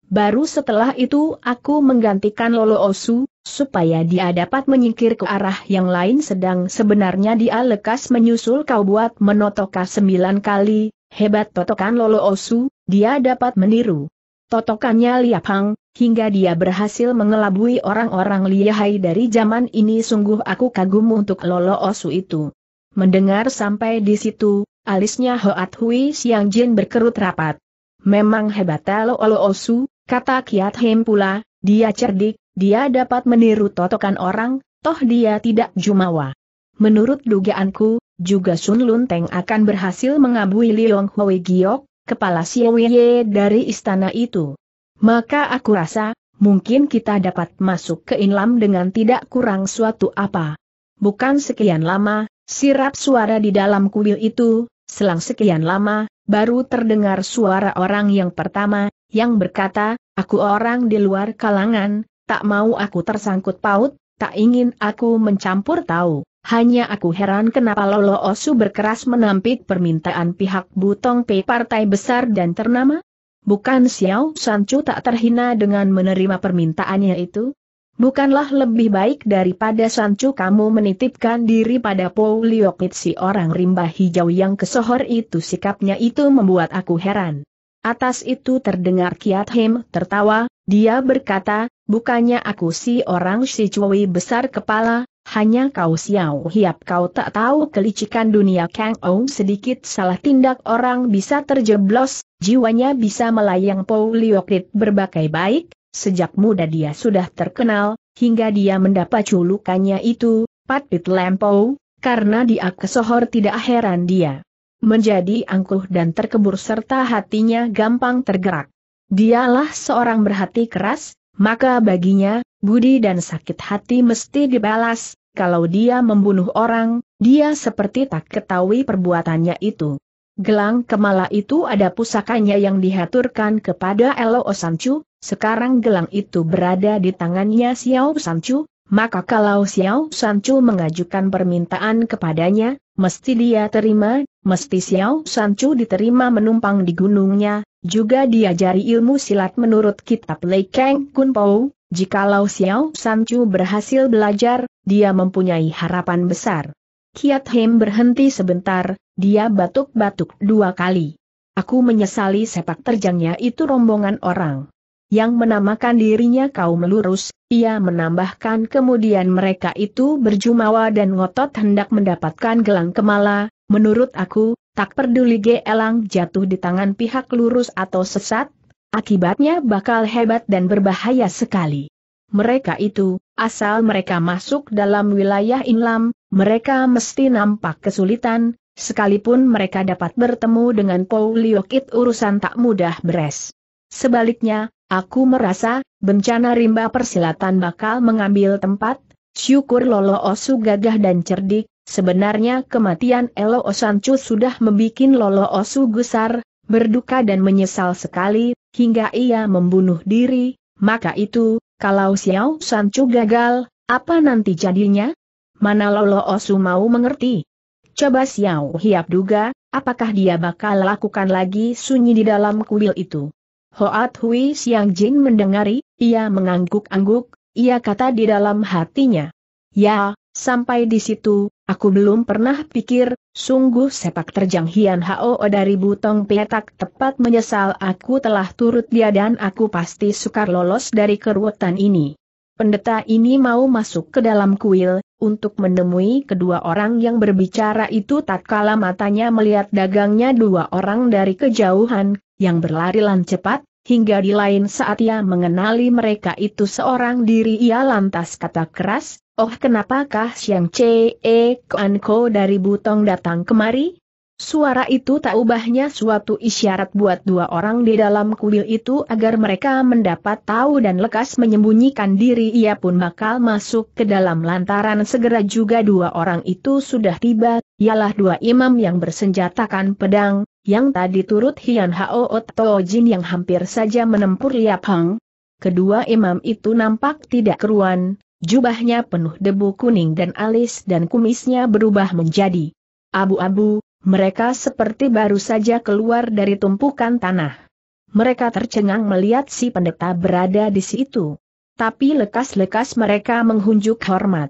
Baru setelah itu aku menggantikan Lolo Osu, supaya dia dapat menyingkir ke arah yang lain sedang sebenarnya dia lekas menyusul kau buat menotoka sembilan kali, hebat totokan Lolo Osu, dia dapat meniru. Totokannya liapang, hingga dia berhasil mengelabui orang-orang lihai dari zaman ini sungguh aku kagum untuk Lolo Osu itu. Mendengar sampai di situ, alisnya Hoat Hui Siang Jin berkerut rapat. Memang hebat Lolo Osu, Kata Kiat Hem pula, dia cerdik, dia dapat meniru totokan orang, toh dia tidak jumawa. Menurut dugaanku, juga Sun Lun Teng akan berhasil mengabui Leong Hwe Giok, kepala Siowie dari istana itu. Maka aku rasa, mungkin kita dapat masuk ke Inlam dengan tidak kurang suatu apa. Bukan sekian lama, sirap suara di dalam kuil itu, selang sekian lama, baru terdengar suara orang yang pertama, yang berkata, aku orang di luar kalangan, tak mau aku tersangkut paut, tak ingin aku mencampur tahu. Hanya aku heran kenapa Lolo Osu berkeras menampik permintaan pihak Butong Pei partai besar dan ternama? Bukan Xiao Sanchu tak terhina dengan menerima permintaannya itu? Bukanlah lebih baik daripada Sanchu kamu menitipkan diri pada Po Liokit si orang rimba hijau yang kesohor itu sikapnya itu membuat aku heran. Atas itu terdengar Kiat Him tertawa, dia berkata, bukannya aku si orang si cuwi besar kepala, hanya kau siau hiap kau tak tahu kelicikan dunia Kang Ou sedikit salah tindak orang bisa terjeblos, jiwanya bisa melayang Paul Liokrit berbagai baik, sejak muda dia sudah terkenal, hingga dia mendapat culukannya itu, patpit lempau, karena dia kesohor tidak heran dia menjadi angkuh dan terkebur serta hatinya gampang tergerak. Dialah seorang berhati keras, maka baginya, budi dan sakit hati mesti dibalas, kalau dia membunuh orang, dia seperti tak ketahui perbuatannya itu. Gelang kemala itu ada pusakanya yang dihaturkan kepada Elo Osancu, sekarang gelang itu berada di tangannya Xiao Sanchu, maka kalau Xiao Sanchu mengajukan permintaan kepadanya, mesti dia terima, mesti Xiao Sanchu diterima menumpang di gunungnya, juga diajari ilmu silat menurut kitab Lei Kang Kunpou, jikalau Xiao Sanchu berhasil belajar, dia mempunyai harapan besar. Kiat Hem berhenti sebentar, dia batuk-batuk dua kali. Aku menyesali sepak terjangnya itu rombongan orang yang menamakan dirinya kaum lurus, ia menambahkan kemudian mereka itu berjumawa dan ngotot hendak mendapatkan gelang kemala, menurut aku, tak peduli gelang jatuh di tangan pihak lurus atau sesat, akibatnya bakal hebat dan berbahaya sekali. Mereka itu, asal mereka masuk dalam wilayah Inlam, mereka mesti nampak kesulitan, sekalipun mereka dapat bertemu dengan Pauliokit urusan tak mudah beres. Sebaliknya, Aku merasa, bencana rimba persilatan bakal mengambil tempat, syukur Lolo Osu gagah dan cerdik, sebenarnya kematian Elo Osancu sudah membuat Lolo Osu gusar, berduka dan menyesal sekali, hingga ia membunuh diri, maka itu, kalau Xiao Sancu gagal, apa nanti jadinya? Mana Lolo Osu mau mengerti? Coba Xiao Hiap duga, apakah dia bakal lakukan lagi sunyi di dalam kuil itu? Hoat Hui siang Jin mendengari, ia mengangguk-angguk, ia kata di dalam hatinya. Ya, sampai di situ, aku belum pernah pikir, sungguh sepak terjang Hian Hao dari butong petak tepat menyesal aku telah turut dia dan aku pasti sukar lolos dari keruatan ini. Pendeta ini mau masuk ke dalam kuil, untuk menemui kedua orang yang berbicara itu tatkala matanya melihat dagangnya dua orang dari kejauhan, yang berlari lan cepat, hingga di lain saat ia mengenali mereka itu seorang diri ia lantas kata keras, Oh kenapakah Siang Chee Kuan Ko dari Butong datang kemari? Suara itu tak ubahnya suatu isyarat buat dua orang di dalam kuil itu agar mereka mendapat tahu dan lekas menyembunyikan diri ia pun bakal masuk ke dalam lantaran segera juga dua orang itu sudah tiba, ialah dua imam yang bersenjatakan pedang, yang tadi turut Hian Hao Otto Jin yang hampir saja menempur Liap Hang. Kedua imam itu nampak tidak keruan, jubahnya penuh debu kuning dan alis dan kumisnya berubah menjadi abu-abu, mereka seperti baru saja keluar dari tumpukan tanah. Mereka tercengang melihat si pendeta berada di situ. Tapi lekas-lekas mereka menghunjuk hormat.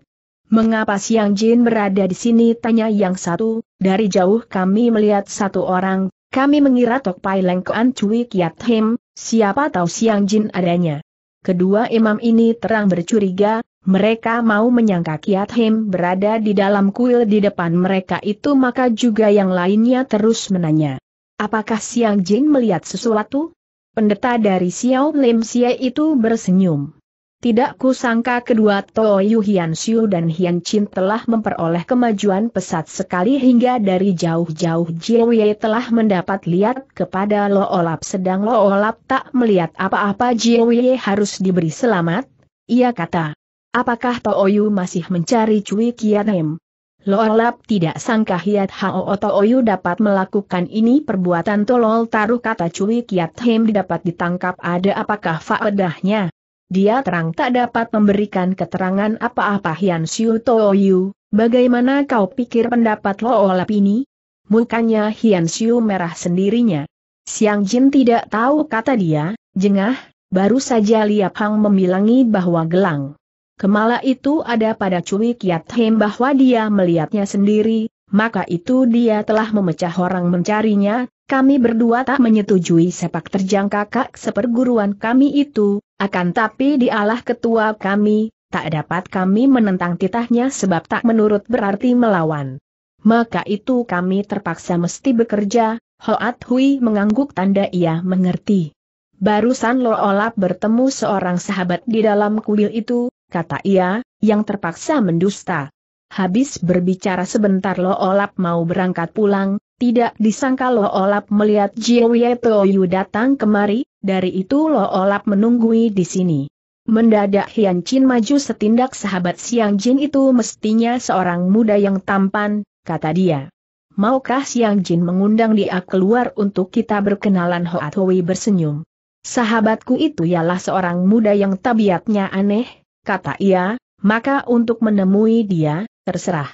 Mengapa Siang Jin berada di sini? Tanya yang satu, dari jauh kami melihat satu orang, kami mengira Tok Pai Lengkoan Cui Kiat Him, siapa tahu Siang Jin adanya. Kedua imam ini terang bercuriga, mereka mau menyangka Kiat Him berada di dalam kuil di depan mereka itu maka juga yang lainnya terus menanya. Apakah Siang Jin melihat sesuatu? Pendeta dari Xiao Lim Xie itu bersenyum. Tidak kusangka kedua Toh Yu Hian Xiu dan Hian Chin telah memperoleh kemajuan pesat sekali hingga dari jauh-jauh Jiewei telah mendapat lihat kepada Lo Olap sedang Lo Olap tak melihat apa-apa Jiewei harus diberi selamat, ia kata. Apakah Tooyu masih mencari Cui Kianem? Loalap tidak sangka Hiat Hao Tooyu dapat melakukan ini perbuatan tolol taruh kata Cui Kiatem dapat ditangkap ada apakah faedahnya. Dia terang tak dapat memberikan keterangan apa-apa Hian Siu Tooyu, bagaimana kau pikir pendapat Loalap ini? Mukanya Hian Siu merah sendirinya. Siang Jin tidak tahu kata dia, jengah, baru saja Liap Hang membilangi bahwa gelang Kemala itu ada pada Cui Kiat Hem bahwa dia melihatnya sendiri, maka itu dia telah memecah orang mencarinya, kami berdua tak menyetujui sepak terjang kakak seperguruan kami itu, akan tapi dialah ketua kami, tak dapat kami menentang titahnya sebab tak menurut berarti melawan. Maka itu kami terpaksa mesti bekerja, Hoat Hui mengangguk tanda ia mengerti. Barusan Lo Olap bertemu seorang sahabat di dalam kuil itu, kata ia, yang terpaksa mendusta. Habis berbicara sebentar Lo Olap mau berangkat pulang, tidak disangka Lo Olap melihat Jiwie Toyu datang kemari, dari itu Lo Olap menunggui di sini. Mendadak Hian Chin maju setindak sahabat Siang Jin itu mestinya seorang muda yang tampan, kata dia. Maukah Siang Jin mengundang dia keluar untuk kita berkenalan Hoat Hoi bersenyum. Sahabatku itu ialah seorang muda yang tabiatnya aneh, kata ia, maka untuk menemui dia, terserah.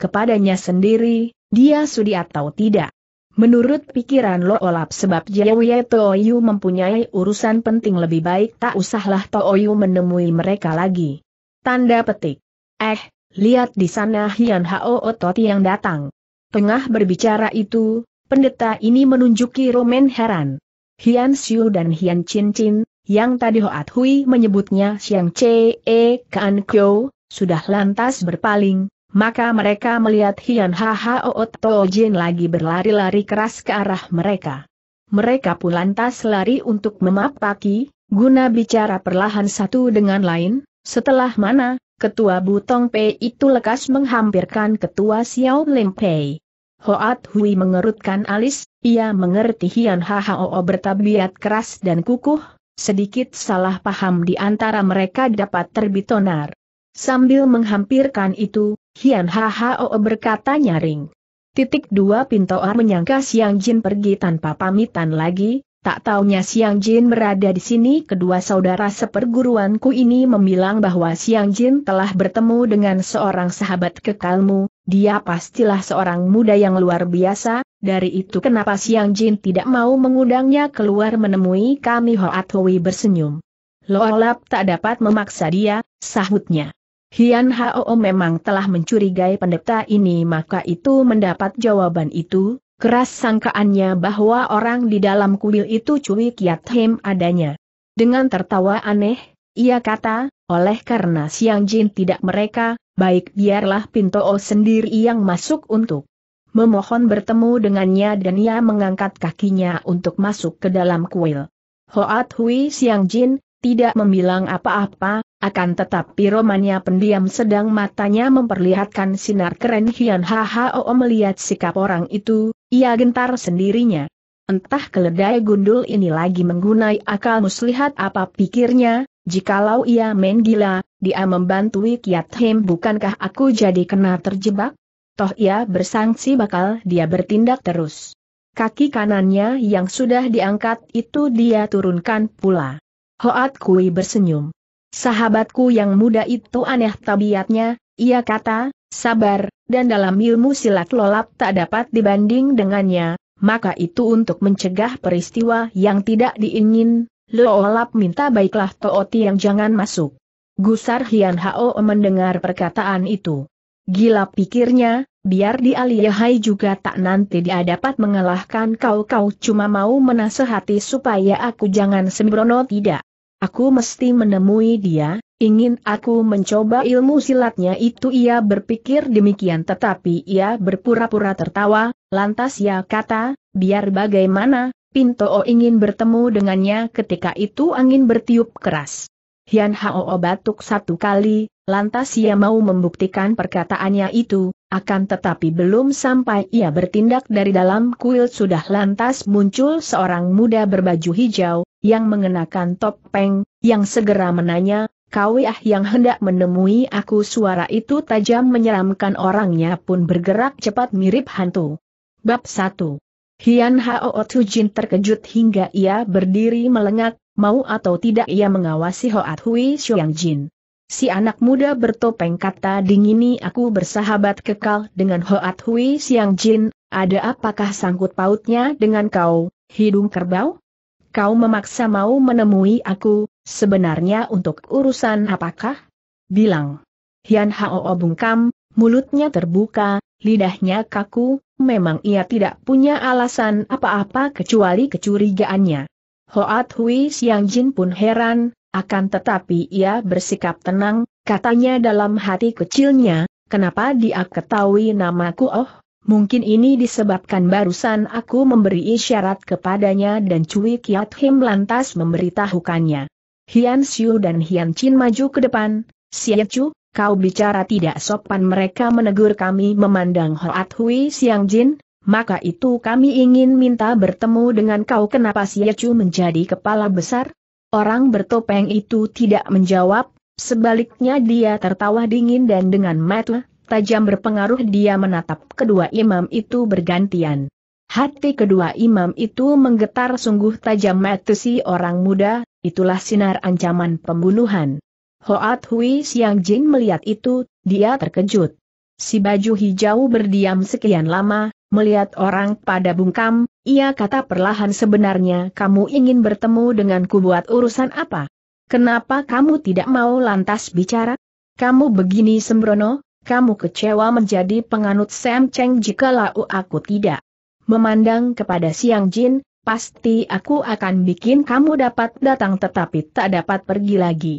Kepadanya sendiri, dia sudi atau tidak. Menurut pikiran Lo Olap sebab Jayawiya Toyu mempunyai urusan penting lebih baik tak usahlah Toyu menemui mereka lagi. Tanda petik. Eh, lihat di sana Hian Hao Ototi yang datang. Tengah berbicara itu, pendeta ini menunjuki Roman heran. Hian Xiu dan Hian Chin Chin, yang tadi Hoat Hui menyebutnya Xiang Che E Kan Kyo, sudah lantas berpaling, maka mereka melihat Hian Haha Oot To Jin lagi berlari-lari keras ke arah mereka. Mereka pun lantas lari untuk memapaki, guna bicara perlahan satu dengan lain, setelah mana, ketua Butong Pei itu lekas menghampirkan ketua Xiao Lim Pei. Hoat Hui mengerutkan alis, ia mengerti Hian Oot bertabiat keras dan kukuh, Sedikit salah paham di antara mereka dapat terbitonar. Sambil menghampirkan itu, Hian Hao berkata nyaring. Titik dua pintoar menyangka Siang Jin pergi tanpa pamitan lagi, tak taunya Siang Jin berada di sini kedua saudara seperguruanku ini memilang bahwa Siang Jin telah bertemu dengan seorang sahabat kekalmu, dia pastilah seorang muda yang luar biasa, dari itu kenapa Siang Jin tidak mau mengundangnya keluar menemui kami Hoat Hui bersenyum. Lolap tak dapat memaksa dia, sahutnya. Hian Hao memang telah mencurigai pendeta ini maka itu mendapat jawaban itu, keras sangkaannya bahwa orang di dalam kuil itu Cui Kiat Him adanya. Dengan tertawa aneh, ia kata, oleh karena Siang Jin tidak mereka, baik biarlah Pintoo sendiri yang masuk untuk memohon bertemu dengannya dan ia mengangkat kakinya untuk masuk ke dalam kuil. Hoat Hui Siang Jin, tidak membilang apa-apa, akan tetapi romannya pendiam sedang matanya memperlihatkan sinar keren Hian Hao melihat sikap orang itu, ia gentar sendirinya. Entah keledai gundul ini lagi menggunai akal muslihat apa pikirnya, Jikalau ia main gila, dia membantu Kiat Him bukankah aku jadi kena terjebak? Toh ia bersangsi bakal dia bertindak terus. Kaki kanannya yang sudah diangkat itu dia turunkan pula. Hoat Kui bersenyum. Sahabatku yang muda itu aneh tabiatnya, ia kata, sabar, dan dalam ilmu silat lolap tak dapat dibanding dengannya, maka itu untuk mencegah peristiwa yang tidak diingin, Lo Leolap minta baiklah Tooti yang jangan masuk. Gusar Hian Hao mendengar perkataan itu. Gila pikirnya, biar di Aliyahai juga tak nanti dia dapat mengalahkan kau kau cuma mau menasehati supaya aku jangan sembrono tidak. Aku mesti menemui dia, ingin aku mencoba ilmu silatnya itu ia berpikir demikian tetapi ia berpura-pura tertawa, lantas ia kata, biar bagaimana, Pintoo ingin bertemu dengannya ketika itu angin bertiup keras. Hian Hao batuk satu kali, lantas ia mau membuktikan perkataannya itu, akan tetapi belum sampai ia bertindak dari dalam kuil sudah lantas muncul seorang muda berbaju hijau, yang mengenakan topeng, yang segera menanya, kau Kawiah yang hendak menemui aku suara itu tajam menyeramkan orangnya pun bergerak cepat mirip hantu. Bab 1 Hian Hao Jin terkejut hingga ia berdiri melengak, mau atau tidak ia mengawasi Hoat Hui Xiang Jin. Si anak muda bertopeng kata dingini aku bersahabat kekal dengan Hoat Hui Xiang Jin, ada apakah sangkut pautnya dengan kau, hidung kerbau? Kau memaksa mau menemui aku, sebenarnya untuk urusan apakah? Bilang. Hian Hao bungkam, mulutnya terbuka, lidahnya kaku, memang ia tidak punya alasan apa-apa kecuali kecurigaannya. Hoat Hui Siang Jin pun heran, akan tetapi ia bersikap tenang, katanya dalam hati kecilnya, kenapa dia ketahui namaku oh? Mungkin ini disebabkan barusan aku memberi isyarat kepadanya dan Cui Kiat Him lantas memberitahukannya. Hian Xiu dan Hian Chin maju ke depan, Xie Chu, kau bicara tidak sopan mereka menegur kami memandang Hoat Hui Siang Jin, maka itu kami ingin minta bertemu dengan kau kenapa Si Chu menjadi kepala besar? Orang bertopeng itu tidak menjawab, sebaliknya dia tertawa dingin dan dengan mata tajam berpengaruh dia menatap kedua imam itu bergantian. Hati kedua imam itu menggetar sungguh tajam mata si orang muda, itulah sinar ancaman pembunuhan. Hoat Hui Siang Jin melihat itu, dia terkejut. Si baju hijau berdiam sekian lama, melihat orang pada bungkam, ia kata perlahan sebenarnya kamu ingin bertemu denganku buat urusan apa? Kenapa kamu tidak mau lantas bicara? Kamu begini sembrono, kamu kecewa menjadi penganut Sam Cheng lau aku tidak. Memandang kepada Siang Jin, pasti aku akan bikin kamu dapat datang tetapi tak dapat pergi lagi.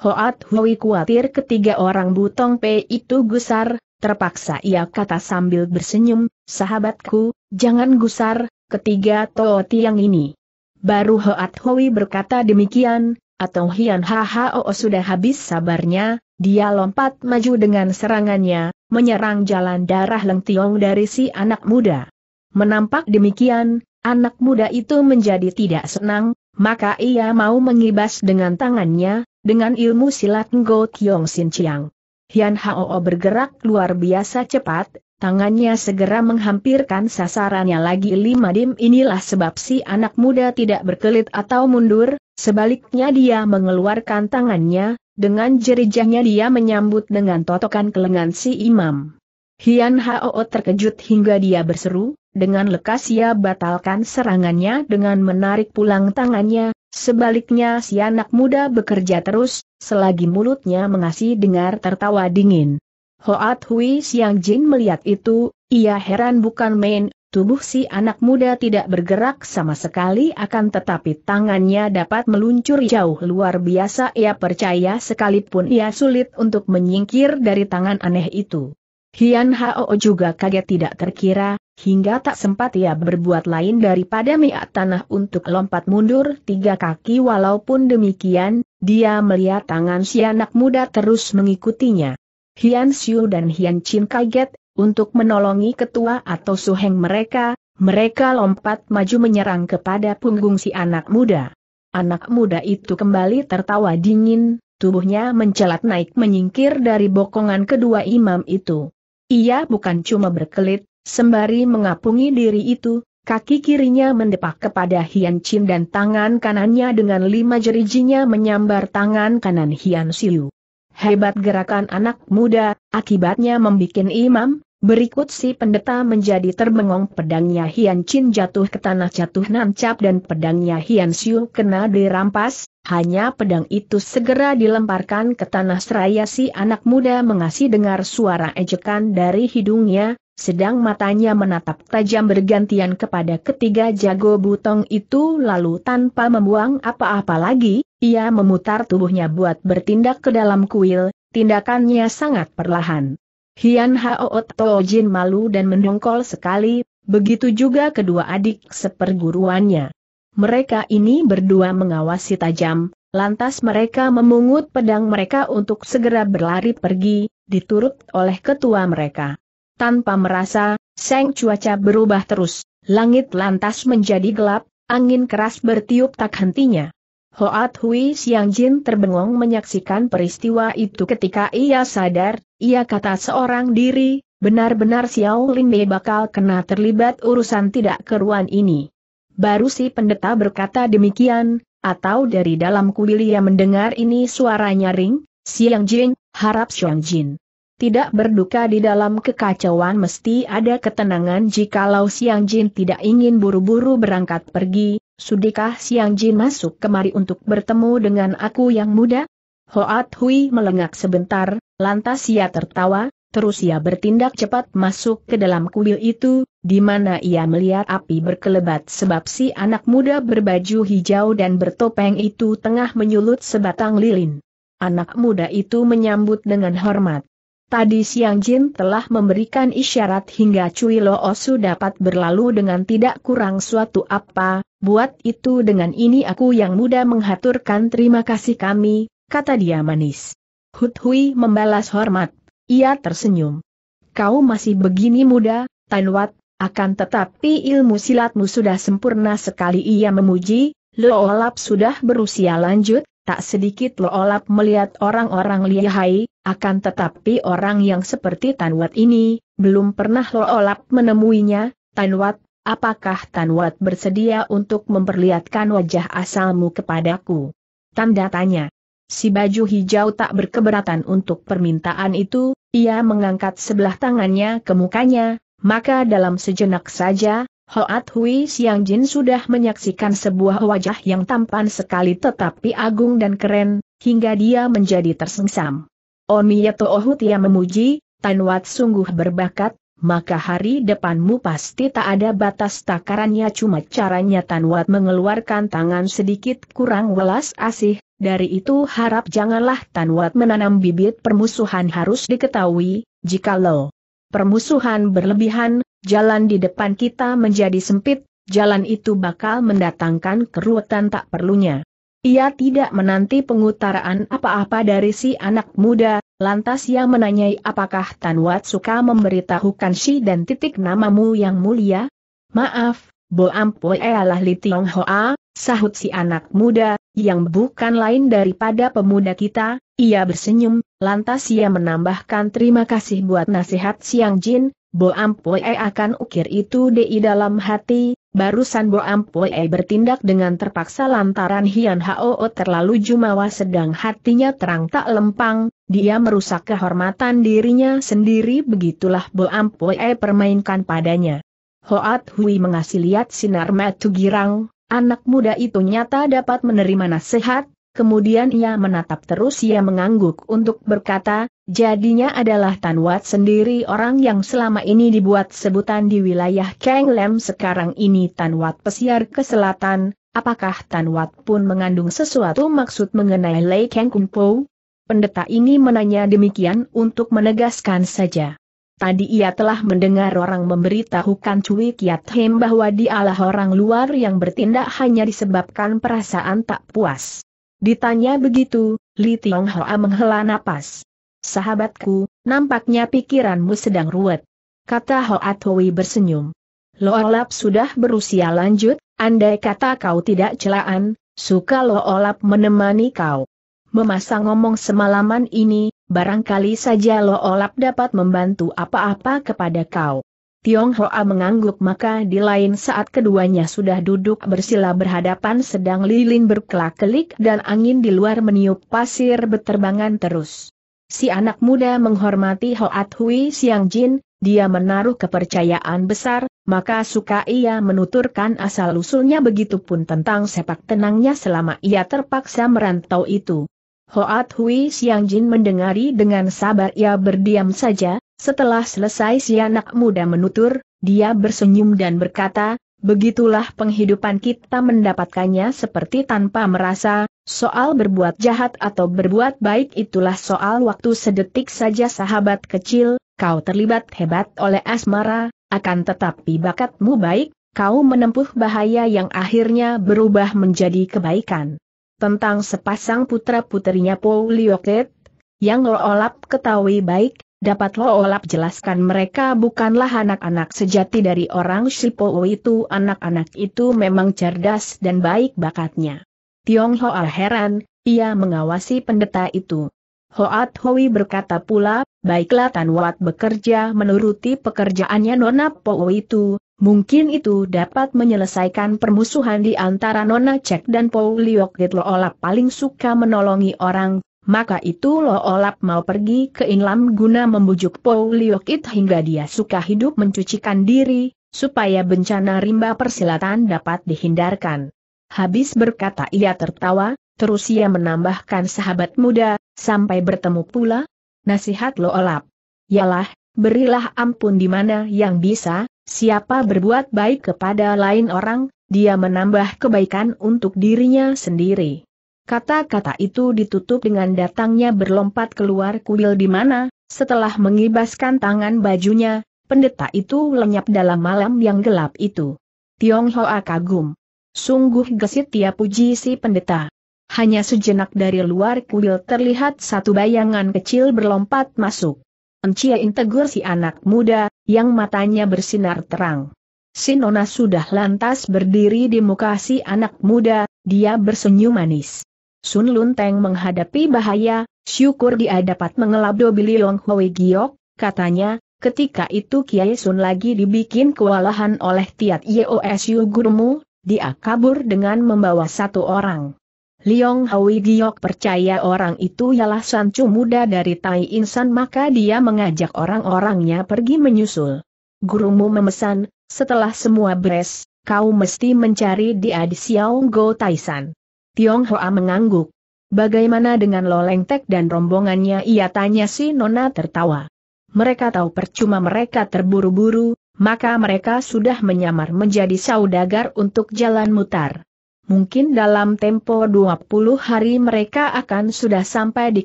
Hoat Hui khawatir ketiga orang butong P itu gusar, terpaksa ia kata sambil bersenyum, sahabatku, jangan gusar, ketiga toh tiang ini. Baru Hoat Hui berkata demikian, atau Hian Hao sudah habis sabarnya, dia lompat maju dengan serangannya, menyerang jalan darah Leng Tiong dari si anak muda. Menampak demikian, anak muda itu menjadi tidak senang, maka ia mau mengibas dengan tangannya, dengan ilmu silat Ngo Kiong Sin Chiang. Hian Hao bergerak luar biasa cepat, tangannya segera menghampirkan sasarannya lagi lima dim inilah sebab si anak muda tidak berkelit atau mundur, sebaliknya dia mengeluarkan tangannya, dengan jerijahnya dia menyambut dengan totokan kelengan si imam. Hian Hao terkejut hingga dia berseru, dengan lekas ia batalkan serangannya dengan menarik pulang tangannya, Sebaliknya si anak muda bekerja terus, selagi mulutnya mengasih dengar tertawa dingin. Hoat Hui Siang Jin melihat itu, ia heran bukan main, tubuh si anak muda tidak bergerak sama sekali akan tetapi tangannya dapat meluncur jauh luar biasa ia percaya sekalipun ia sulit untuk menyingkir dari tangan aneh itu. Hian Hao juga kaget tidak terkira, Hingga tak sempat ia berbuat lain daripada miak tanah untuk lompat mundur tiga kaki walaupun demikian, dia melihat tangan si anak muda terus mengikutinya. Hian Xiu dan Hian Chin kaget, untuk menolongi ketua atau suheng mereka, mereka lompat maju menyerang kepada punggung si anak muda. Anak muda itu kembali tertawa dingin, tubuhnya mencelat naik menyingkir dari bokongan kedua imam itu. Ia bukan cuma berkelit, Sembari mengapungi diri itu, kaki kirinya mendepak kepada Hian Chin dan tangan kanannya dengan lima jerijinya menyambar tangan kanan Hian Siu. Hebat gerakan anak muda, akibatnya membuat imam, Berikut si pendeta menjadi terbengong pedangnya Hian Chin jatuh ke tanah jatuh nancap dan pedangnya Hian Siu kena dirampas, hanya pedang itu segera dilemparkan ke tanah seraya si anak muda mengasih dengar suara ejekan dari hidungnya, sedang matanya menatap tajam bergantian kepada ketiga jago butong itu lalu tanpa membuang apa-apa lagi, ia memutar tubuhnya buat bertindak ke dalam kuil, tindakannya sangat perlahan. Hian Hao Tojin malu dan mendongkol sekali, begitu juga kedua adik seperguruannya. Mereka ini berdua mengawasi tajam, lantas mereka memungut pedang mereka untuk segera berlari pergi, diturut oleh ketua mereka. Tanpa merasa, seng cuaca berubah terus, langit lantas menjadi gelap, angin keras bertiup tak hentinya. Hoat Hui Siang Jin terbengong menyaksikan peristiwa itu ketika ia sadar, ia kata seorang diri, benar-benar Xiao Mei bakal kena terlibat urusan tidak keruan ini. Baru si pendeta berkata demikian, atau dari dalam kuil ia mendengar ini suaranya ring. Siang Jin, harap Siang Jin. Tidak berduka di dalam kekacauan mesti ada ketenangan jikalau Siang Jin tidak ingin buru-buru berangkat pergi, Sudikah Siang Jin masuk kemari untuk bertemu dengan aku yang muda? Hoat Hui melengak sebentar, lantas ia tertawa, terus ia bertindak cepat masuk ke dalam kuil itu, di mana ia melihat api berkelebat sebab si anak muda berbaju hijau dan bertopeng itu tengah menyulut sebatang lilin. Anak muda itu menyambut dengan hormat. Tadi Siang Jin telah memberikan isyarat hingga Cui Lo Osu dapat berlalu dengan tidak kurang suatu apa, buat itu dengan ini aku yang muda menghaturkan terima kasih kami, kata dia manis. Hut Hui membalas hormat, ia tersenyum. Kau masih begini muda, Tanwat, akan tetapi ilmu silatmu sudah sempurna sekali ia memuji, Loolap sudah berusia lanjut, tak sedikit Loolap melihat orang-orang lihai, akan tetapi orang yang seperti Tanwat ini, belum pernah Loolap menemuinya, Tanwat, apakah Tanwat bersedia untuk memperlihatkan wajah asalmu kepadaku? Tanda tanya. Si baju hijau tak berkeberatan untuk permintaan itu, ia mengangkat sebelah tangannya ke mukanya, maka dalam sejenak saja, Hoat Hui Siang Jin sudah menyaksikan sebuah wajah yang tampan sekali tetapi agung dan keren, hingga dia menjadi tersengsam. Omiyato ia memuji, Tanwat sungguh berbakat, maka hari depanmu pasti tak ada batas takarannya cuma caranya Tanwat mengeluarkan tangan sedikit kurang welas asih, dari itu harap janganlah Tanwat menanam bibit permusuhan harus diketahui, jika lo permusuhan berlebihan, jalan di depan kita menjadi sempit, jalan itu bakal mendatangkan keruwetan tak perlunya. Ia tidak menanti pengutaraan apa-apa dari si anak muda, lantas ia menanyai apakah Tan suka memberitahukan si dan titik namamu yang mulia? Maaf, Bo Ampue adalah Li Tiong Hoa, sahut si anak muda, yang bukan lain daripada pemuda kita, ia bersenyum, lantas ia menambahkan terima kasih buat nasihat Siang Jin, Bo Ampue akan ukir itu di dalam hati, Barusan Bo Ampue bertindak dengan terpaksa lantaran Hian Hao terlalu jumawa sedang hatinya terang tak lempang, dia merusak kehormatan dirinya sendiri begitulah Bo Ampue permainkan padanya. Hoat Hui mengasih lihat sinar matu girang, anak muda itu nyata dapat menerima nasihat, kemudian ia menatap terus ia mengangguk untuk berkata, Jadinya adalah Tan Wat sendiri orang yang selama ini dibuat sebutan di wilayah Kang Lem sekarang ini Tan Wat pesiar ke selatan, apakah Tan Wat pun mengandung sesuatu maksud mengenai Lei Kang Kung Po? Pendeta ini menanya demikian untuk menegaskan saja. Tadi ia telah mendengar orang memberitahukan Cui Kiat Hem bahwa dialah orang luar yang bertindak hanya disebabkan perasaan tak puas. Ditanya begitu, Li Tiong Hoa menghela napas. Sahabatku, nampaknya pikiranmu sedang ruwet. Kata At Hui bersenyum. Loolap sudah berusia lanjut, andai kata kau tidak celaan, suka Loolap menemani kau. Memasang ngomong semalaman ini, barangkali saja Loolap dapat membantu apa-apa kepada kau. Tiong Hoa mengangguk maka di lain saat keduanya sudah duduk bersila berhadapan sedang lilin berkelak-kelik dan angin di luar meniup pasir berterbangan terus. Si anak muda menghormati Hoat Hui Siang Jin, dia menaruh kepercayaan besar, maka suka ia menuturkan asal-usulnya begitu pun tentang sepak tenangnya selama ia terpaksa merantau itu. Hoat Hui Siang Jin mendengari dengan sabar ia berdiam saja, setelah selesai si anak muda menutur, dia bersenyum dan berkata, begitulah penghidupan kita mendapatkannya seperti tanpa merasa, Soal berbuat jahat atau berbuat baik itulah soal waktu sedetik saja sahabat kecil, kau terlibat hebat oleh asmara, akan tetapi bakatmu baik, kau menempuh bahaya yang akhirnya berubah menjadi kebaikan. Tentang sepasang putra-putrinya Paul Lioket, yang lo olap ketahui baik, dapat lo olap jelaskan mereka bukanlah anak-anak sejati dari orang Shipo itu anak-anak itu memang cerdas dan baik bakatnya. Tiong Hoa heran, ia mengawasi pendeta itu. Hoat Hoi berkata pula, baiklah Tan Wat bekerja menuruti pekerjaannya Nona Po itu, mungkin itu dapat menyelesaikan permusuhan di antara Nona Cek dan Po Liok Lo Olap paling suka menolongi orang, maka itu Lo Olap mau pergi ke Inlam guna membujuk Po Liok It hingga dia suka hidup mencucikan diri, supaya bencana rimba persilatan dapat dihindarkan. Habis berkata ia tertawa, terus ia menambahkan sahabat muda, sampai bertemu pula. Nasihat lo olap. Yalah, berilah ampun di mana yang bisa, siapa berbuat baik kepada lain orang, dia menambah kebaikan untuk dirinya sendiri. Kata-kata itu ditutup dengan datangnya berlompat keluar kuil di mana, setelah mengibaskan tangan bajunya, pendeta itu lenyap dalam malam yang gelap itu. Tionghoa kagum. Sungguh gesit dia puji si pendeta. Hanya sejenak dari luar kuil terlihat satu bayangan kecil berlompat masuk. Encia integur si anak muda, yang matanya bersinar terang. Sinona sudah lantas berdiri di muka si anak muda, dia bersenyum manis. Sun Lunteng menghadapi bahaya, syukur dia dapat mengelab Dobili Long Hoi Giok, katanya, ketika itu Kiai Sun lagi dibikin kewalahan oleh Tiat Yeosu gurumu, dia kabur dengan membawa satu orang. Liong Hui Giok percaya orang itu ialah sancu muda dari Tai Insan maka dia mengajak orang-orangnya pergi menyusul. Gurumu memesan, setelah semua beres, kau mesti mencari dia di Xiao Go Taisan. Tiong Hoa mengangguk. Bagaimana dengan Loleng Tek dan rombongannya ia tanya si Nona tertawa. Mereka tahu percuma mereka terburu-buru, maka mereka sudah menyamar menjadi saudagar untuk jalan mutar. Mungkin dalam tempo 20 hari mereka akan sudah sampai di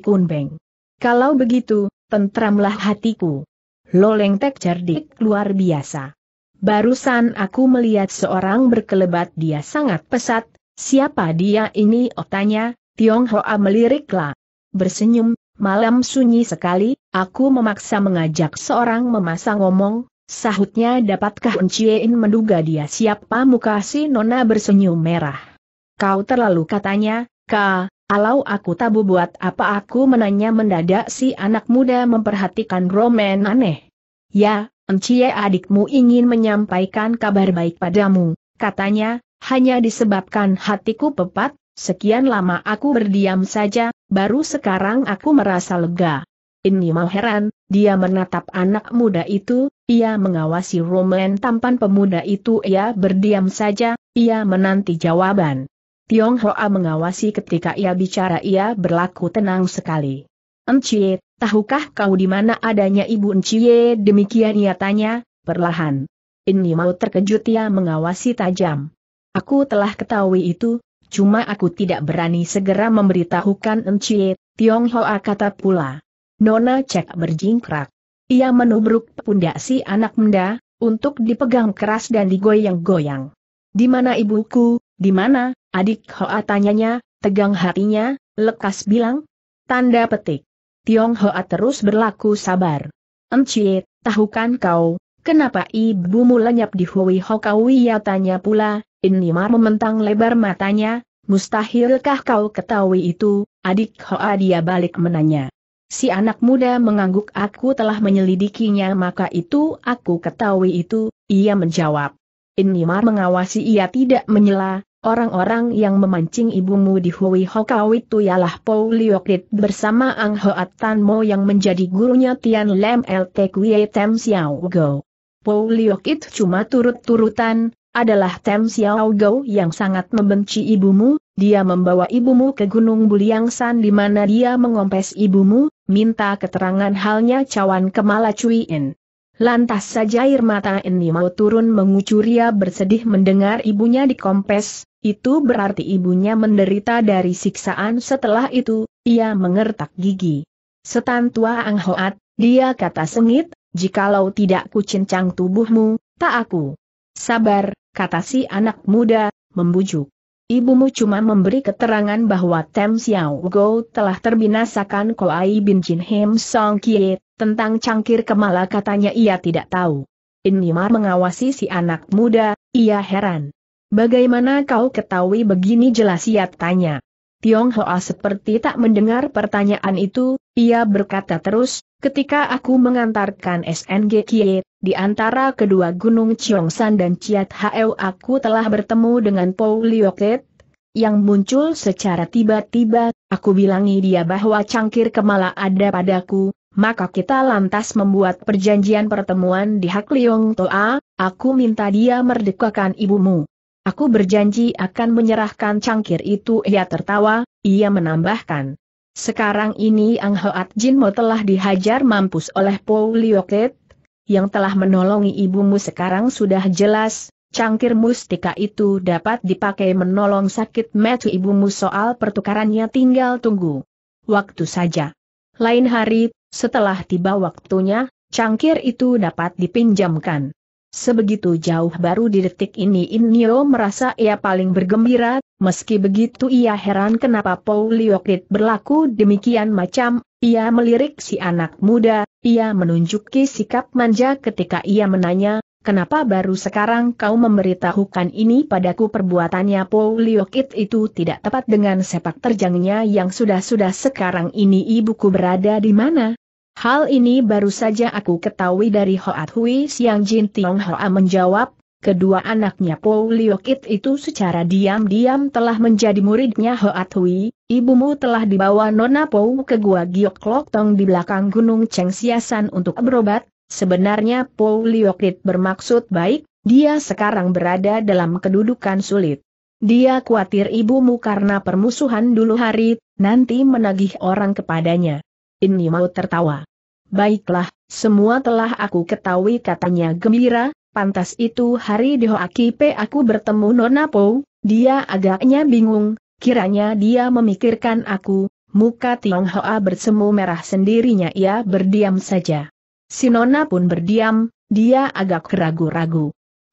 Kunbeng. Kalau begitu, tentramlah hatiku. Loleng Tek cerdik luar biasa. Barusan aku melihat seorang berkelebat dia sangat pesat, siapa dia ini otanya, oh, Hoa meliriklah. Bersenyum, malam sunyi sekali, aku memaksa mengajak seorang memasang ngomong, Sahutnya dapatkah Enciein menduga dia siapa muka si Nona bersenyum merah. Kau terlalu katanya, Ka, alau aku tabu buat apa aku menanya mendadak si anak muda memperhatikan romen aneh. Ya, Encie adikmu ingin menyampaikan kabar baik padamu, katanya, hanya disebabkan hatiku pepat, Sekian lama aku berdiam saja, baru sekarang aku merasa lega. Ini mau heran, dia menatap anak muda itu, ia mengawasi roman tampan pemuda itu ia berdiam saja, ia menanti jawaban. Tiong Hoa mengawasi ketika ia bicara ia berlaku tenang sekali. Encie, tahukah kau di mana adanya ibu Encie? demikian ia tanya, perlahan. Ini mau terkejut ia mengawasi tajam. Aku telah ketahui itu, cuma aku tidak berani segera memberitahukan Encie, Tiong Hoa kata pula. Nona Cek berjingkrak. Ia menubruk pundak si anak muda, untuk dipegang keras dan digoyang-goyang. Di mana ibuku, di mana, adik Hoa tanyanya, tegang hatinya, lekas bilang. Tanda petik. Tiong Hoa terus berlaku sabar. Encie, tahukan kau, kenapa ibumu lenyap di Hui Hokawi ya tanya pula, ini Inimar mementang lebar matanya, mustahilkah kau ketahui itu, adik Hoa dia balik menanya. Si anak muda mengangguk aku telah menyelidikinya maka itu aku ketahui itu, ia menjawab. Inimar mengawasi ia tidak menyela, orang-orang yang memancing ibumu di Hui Hokau itu ialah Paul Liokrit bersama Ang Hoat Tan Mo yang menjadi gurunya Tian Lem LT Kuei Tem Xiao Go. Paul Liokrit cuma turut-turutan, adalah Tem Xiao Go yang sangat membenci ibumu, dia membawa ibumu ke Gunung Buliangsan di mana dia mengompes ibumu, minta keterangan halnya cawan Kemala Cuiin. Lantas saja air mata ini mau turun mengucuria bersedih mendengar ibunya dikompes, itu berarti ibunya menderita dari siksaan setelah itu, ia mengertak gigi. Setan tua Ang Hoat, dia kata sengit, jikalau tidak kucincang tubuhmu, tak aku. Sabar, kata si anak muda, membujuk. Ibumu cuma memberi keterangan bahwa Tem Xiao Go telah terbinasakan Koai Bin Jin Hem Song Kie, tentang cangkir kemala katanya ia tidak tahu. Inimar mengawasi si anak muda, ia heran. Bagaimana kau ketahui begini jelas ia tanya. Tiong Tionghoa seperti tak mendengar pertanyaan itu, ia berkata terus, ketika aku mengantarkan SNG Kie, di antara kedua gunung San dan Chiat Hau aku telah bertemu dengan Paul Liokit, yang muncul secara tiba-tiba, aku bilangi dia bahwa cangkir kemala ada padaku, maka kita lantas membuat perjanjian pertemuan di Hak Liong Toa, aku minta dia merdekakan ibumu. Aku berjanji akan menyerahkan cangkir itu ia tertawa, ia menambahkan. Sekarang ini Ang Hoat Mo telah dihajar mampus oleh Paul Liokit, yang telah menolongi ibumu sekarang sudah jelas, cangkir mustika itu dapat dipakai menolong sakit metu ibumu soal pertukarannya tinggal tunggu. Waktu saja. Lain hari, setelah tiba waktunya, cangkir itu dapat dipinjamkan. Sebegitu jauh baru di detik ini Inyo merasa ia paling bergembira, meski begitu ia heran kenapa Paul Liokit berlaku demikian macam, ia melirik si anak muda, ia menunjuki sikap manja ketika ia menanya, kenapa baru sekarang kau memberitahukan ini padaku perbuatannya Paul Liokit itu tidak tepat dengan sepak terjangnya yang sudah-sudah sekarang ini ibuku berada di mana? Hal ini baru saja aku ketahui dari Hoat Hui Siang Jin Tiong Hoa menjawab, kedua anaknya Po Liokit itu secara diam-diam telah menjadi muridnya Hoat Hui, ibumu telah dibawa Nona Po ke Gua Giok Lok Tong di belakang Gunung Cheng Siasan untuk berobat, sebenarnya Po Liokit bermaksud baik, dia sekarang berada dalam kedudukan sulit. Dia khawatir ibumu karena permusuhan dulu hari, nanti menagih orang kepadanya. Ini mau tertawa. Baiklah, semua telah aku ketahui katanya gembira, pantas itu hari di Hoakipe aku bertemu Nona Po, dia agaknya bingung, kiranya dia memikirkan aku, muka Hoa bersemu merah sendirinya ia berdiam saja. Si Nona pun berdiam, dia agak keragu ragu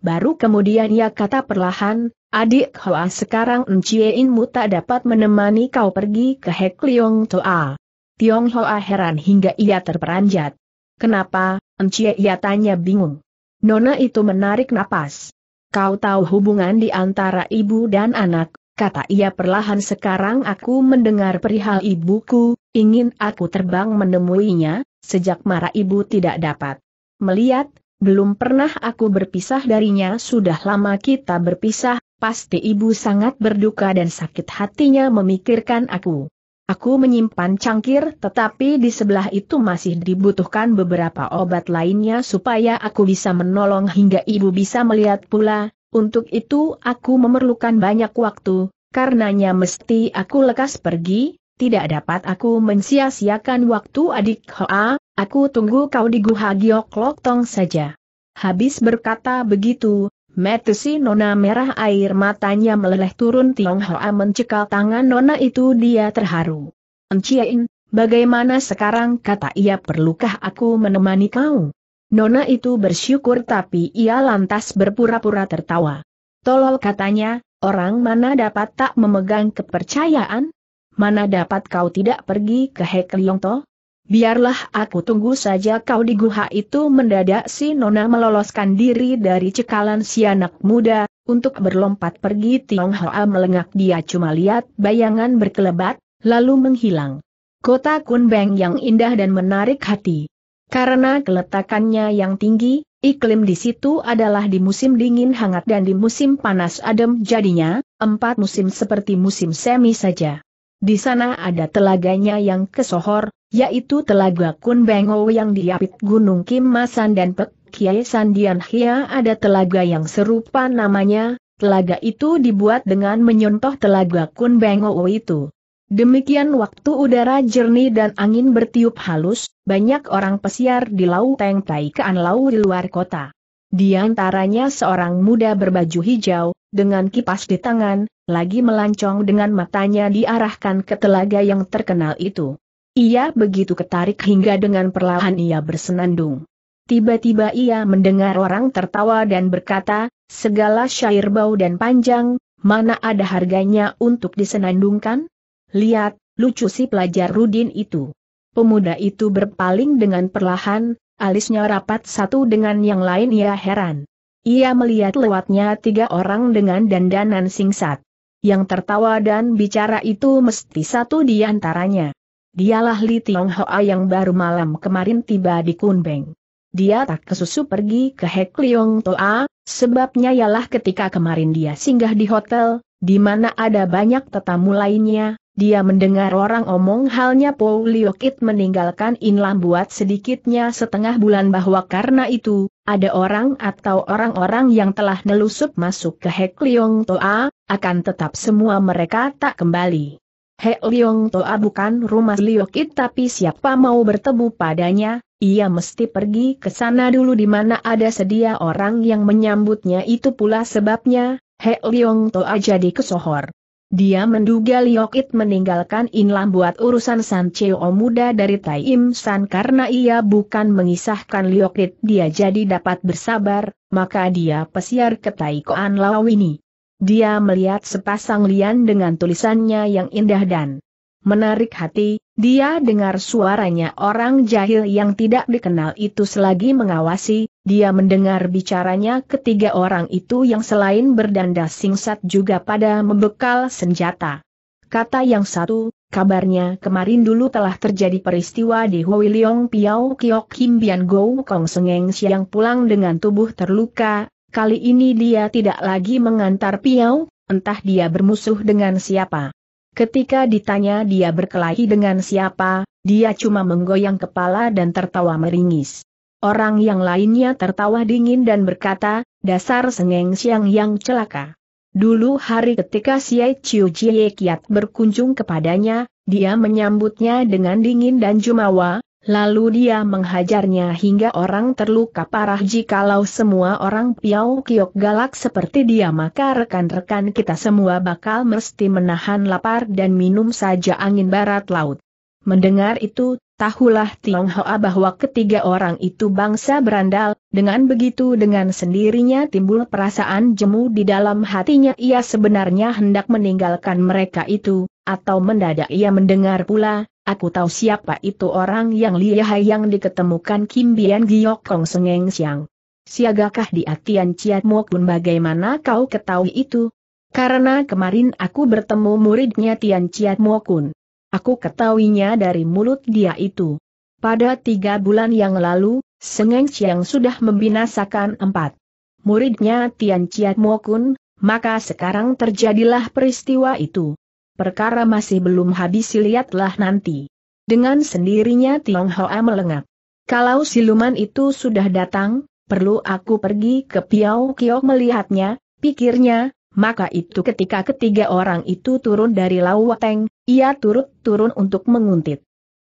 Baru kemudian ia kata perlahan, adik Hoa sekarang Enciein Mu tak dapat menemani kau pergi ke Hek Liong Toa. Tiong Hoa heran hingga ia terperanjat. Kenapa, Encie ia tanya bingung. Nona itu menarik napas. Kau tahu hubungan di antara ibu dan anak, kata ia perlahan sekarang aku mendengar perihal ibuku, ingin aku terbang menemuinya, sejak marah ibu tidak dapat. Melihat, belum pernah aku berpisah darinya sudah lama kita berpisah, pasti ibu sangat berduka dan sakit hatinya memikirkan aku. Aku menyimpan cangkir tetapi di sebelah itu masih dibutuhkan beberapa obat lainnya supaya aku bisa menolong hingga ibu bisa melihat pula, untuk itu aku memerlukan banyak waktu, karenanya mesti aku lekas pergi, tidak dapat aku mensia-siakan waktu adik Hoa, aku tunggu kau di Guha Giok Tong saja. Habis berkata begitu, Metesi nona merah air matanya meleleh turun Tionghoa mencekal tangan nona itu dia terharu. Enciein, bagaimana sekarang kata ia perlukah aku menemani kau? Nona itu bersyukur tapi ia lantas berpura-pura tertawa. Tolol katanya, orang mana dapat tak memegang kepercayaan? Mana dapat kau tidak pergi ke Hekliong Toh? Biarlah aku tunggu saja kau di guha itu mendadak si Nona meloloskan diri dari cekalan si anak muda, untuk berlompat pergi Tiong Hoa melengak dia cuma lihat bayangan berkelebat, lalu menghilang. Kota Kunbeng yang indah dan menarik hati. Karena keletakannya yang tinggi, iklim di situ adalah di musim dingin hangat dan di musim panas adem jadinya, empat musim seperti musim semi saja. Di sana ada telaganya yang kesohor, yaitu Telaga Kunbengo yang diapit Gunung Kim Masan dan Pek Kiai Sandian Hia ada telaga yang serupa namanya, telaga itu dibuat dengan menyontoh Telaga Kunbengo itu. Demikian waktu udara jernih dan angin bertiup halus, banyak orang pesiar di Lau Teng Tai Kean Lau di luar kota. Di antaranya seorang muda berbaju hijau, dengan kipas di tangan, lagi melancong dengan matanya diarahkan ke telaga yang terkenal itu. Ia begitu ketarik hingga dengan perlahan ia bersenandung. Tiba-tiba ia mendengar orang tertawa dan berkata, segala syair bau dan panjang, mana ada harganya untuk disenandungkan? Lihat, lucu si pelajar Rudin itu. Pemuda itu berpaling dengan perlahan, alisnya rapat satu dengan yang lain ia heran. Ia melihat lewatnya tiga orang dengan dandanan singkat. Yang tertawa dan bicara itu mesti satu di antaranya. Dialah Li Tiong Hoa yang baru malam kemarin tiba di Kunbeng. Dia tak kesusu pergi ke Hek Liong Toa, sebabnya ialah ketika kemarin dia singgah di hotel, di mana ada banyak tetamu lainnya, dia mendengar orang omong halnya Po Liokit meninggalkan Inlam buat sedikitnya setengah bulan bahwa karena itu, ada orang atau orang-orang yang telah nelusup masuk ke Hek Liong Toa, akan tetap semua mereka tak kembali. He Liong Toa bukan rumah Liokit tapi siapa mau bertemu padanya, ia mesti pergi ke sana dulu di mana ada sedia orang yang menyambutnya itu pula sebabnya, He Liong Toa jadi kesohor. Dia menduga Liokit meninggalkan Inlam buat urusan San Cheo muda dari Tai Im San karena ia bukan mengisahkan Liokit dia jadi dapat bersabar, maka dia pesiar ke Tai Koan Lawini dia melihat sepasang lian dengan tulisannya yang indah dan menarik hati, dia dengar suaranya orang jahil yang tidak dikenal itu selagi mengawasi, dia mendengar bicaranya ketiga orang itu yang selain berdanda singsat juga pada membekal senjata. Kata yang satu, kabarnya kemarin dulu telah terjadi peristiwa di Huiliong Piao Kiok Kim Bian Gou Kong Sengeng Siang pulang dengan tubuh terluka, Kali ini dia tidak lagi mengantar piau, entah dia bermusuh dengan siapa. Ketika ditanya dia berkelahi dengan siapa, dia cuma menggoyang kepala dan tertawa meringis. Orang yang lainnya tertawa dingin dan berkata, dasar sengeng siang yang celaka. Dulu hari ketika Siai Chiu Jie Kiat berkunjung kepadanya, dia menyambutnya dengan dingin dan jumawa, Lalu dia menghajarnya hingga orang terluka parah jikalau semua orang Piau Kiok galak seperti dia maka rekan-rekan kita semua bakal mesti menahan lapar dan minum saja angin barat laut. Mendengar itu, tahulah Tiong Hoa bahwa ketiga orang itu bangsa berandal, dengan begitu dengan sendirinya timbul perasaan jemu di dalam hatinya ia sebenarnya hendak meninggalkan mereka itu, atau mendadak ia mendengar pula, Aku tahu siapa itu orang yang lihai yang diketemukan Kim Bian Giok Kong Sengeng Siang. Siagakah di Atian Chiat bagaimana kau ketahui itu? Karena kemarin aku bertemu muridnya Tian Chiat Mokun. Aku ketahuinya dari mulut dia itu. Pada tiga bulan yang lalu, Sengeng Siang sudah membinasakan empat muridnya Tian Chiat Mokun, maka sekarang terjadilah peristiwa itu. Perkara masih belum habis lihatlah nanti. Dengan sendirinya Tiong Hoa melengak. Kalau siluman itu sudah datang, perlu aku pergi ke Piao Kiok melihatnya, pikirnya, maka itu ketika ketiga orang itu turun dari Lau Wateng, ia turut-turun untuk menguntit.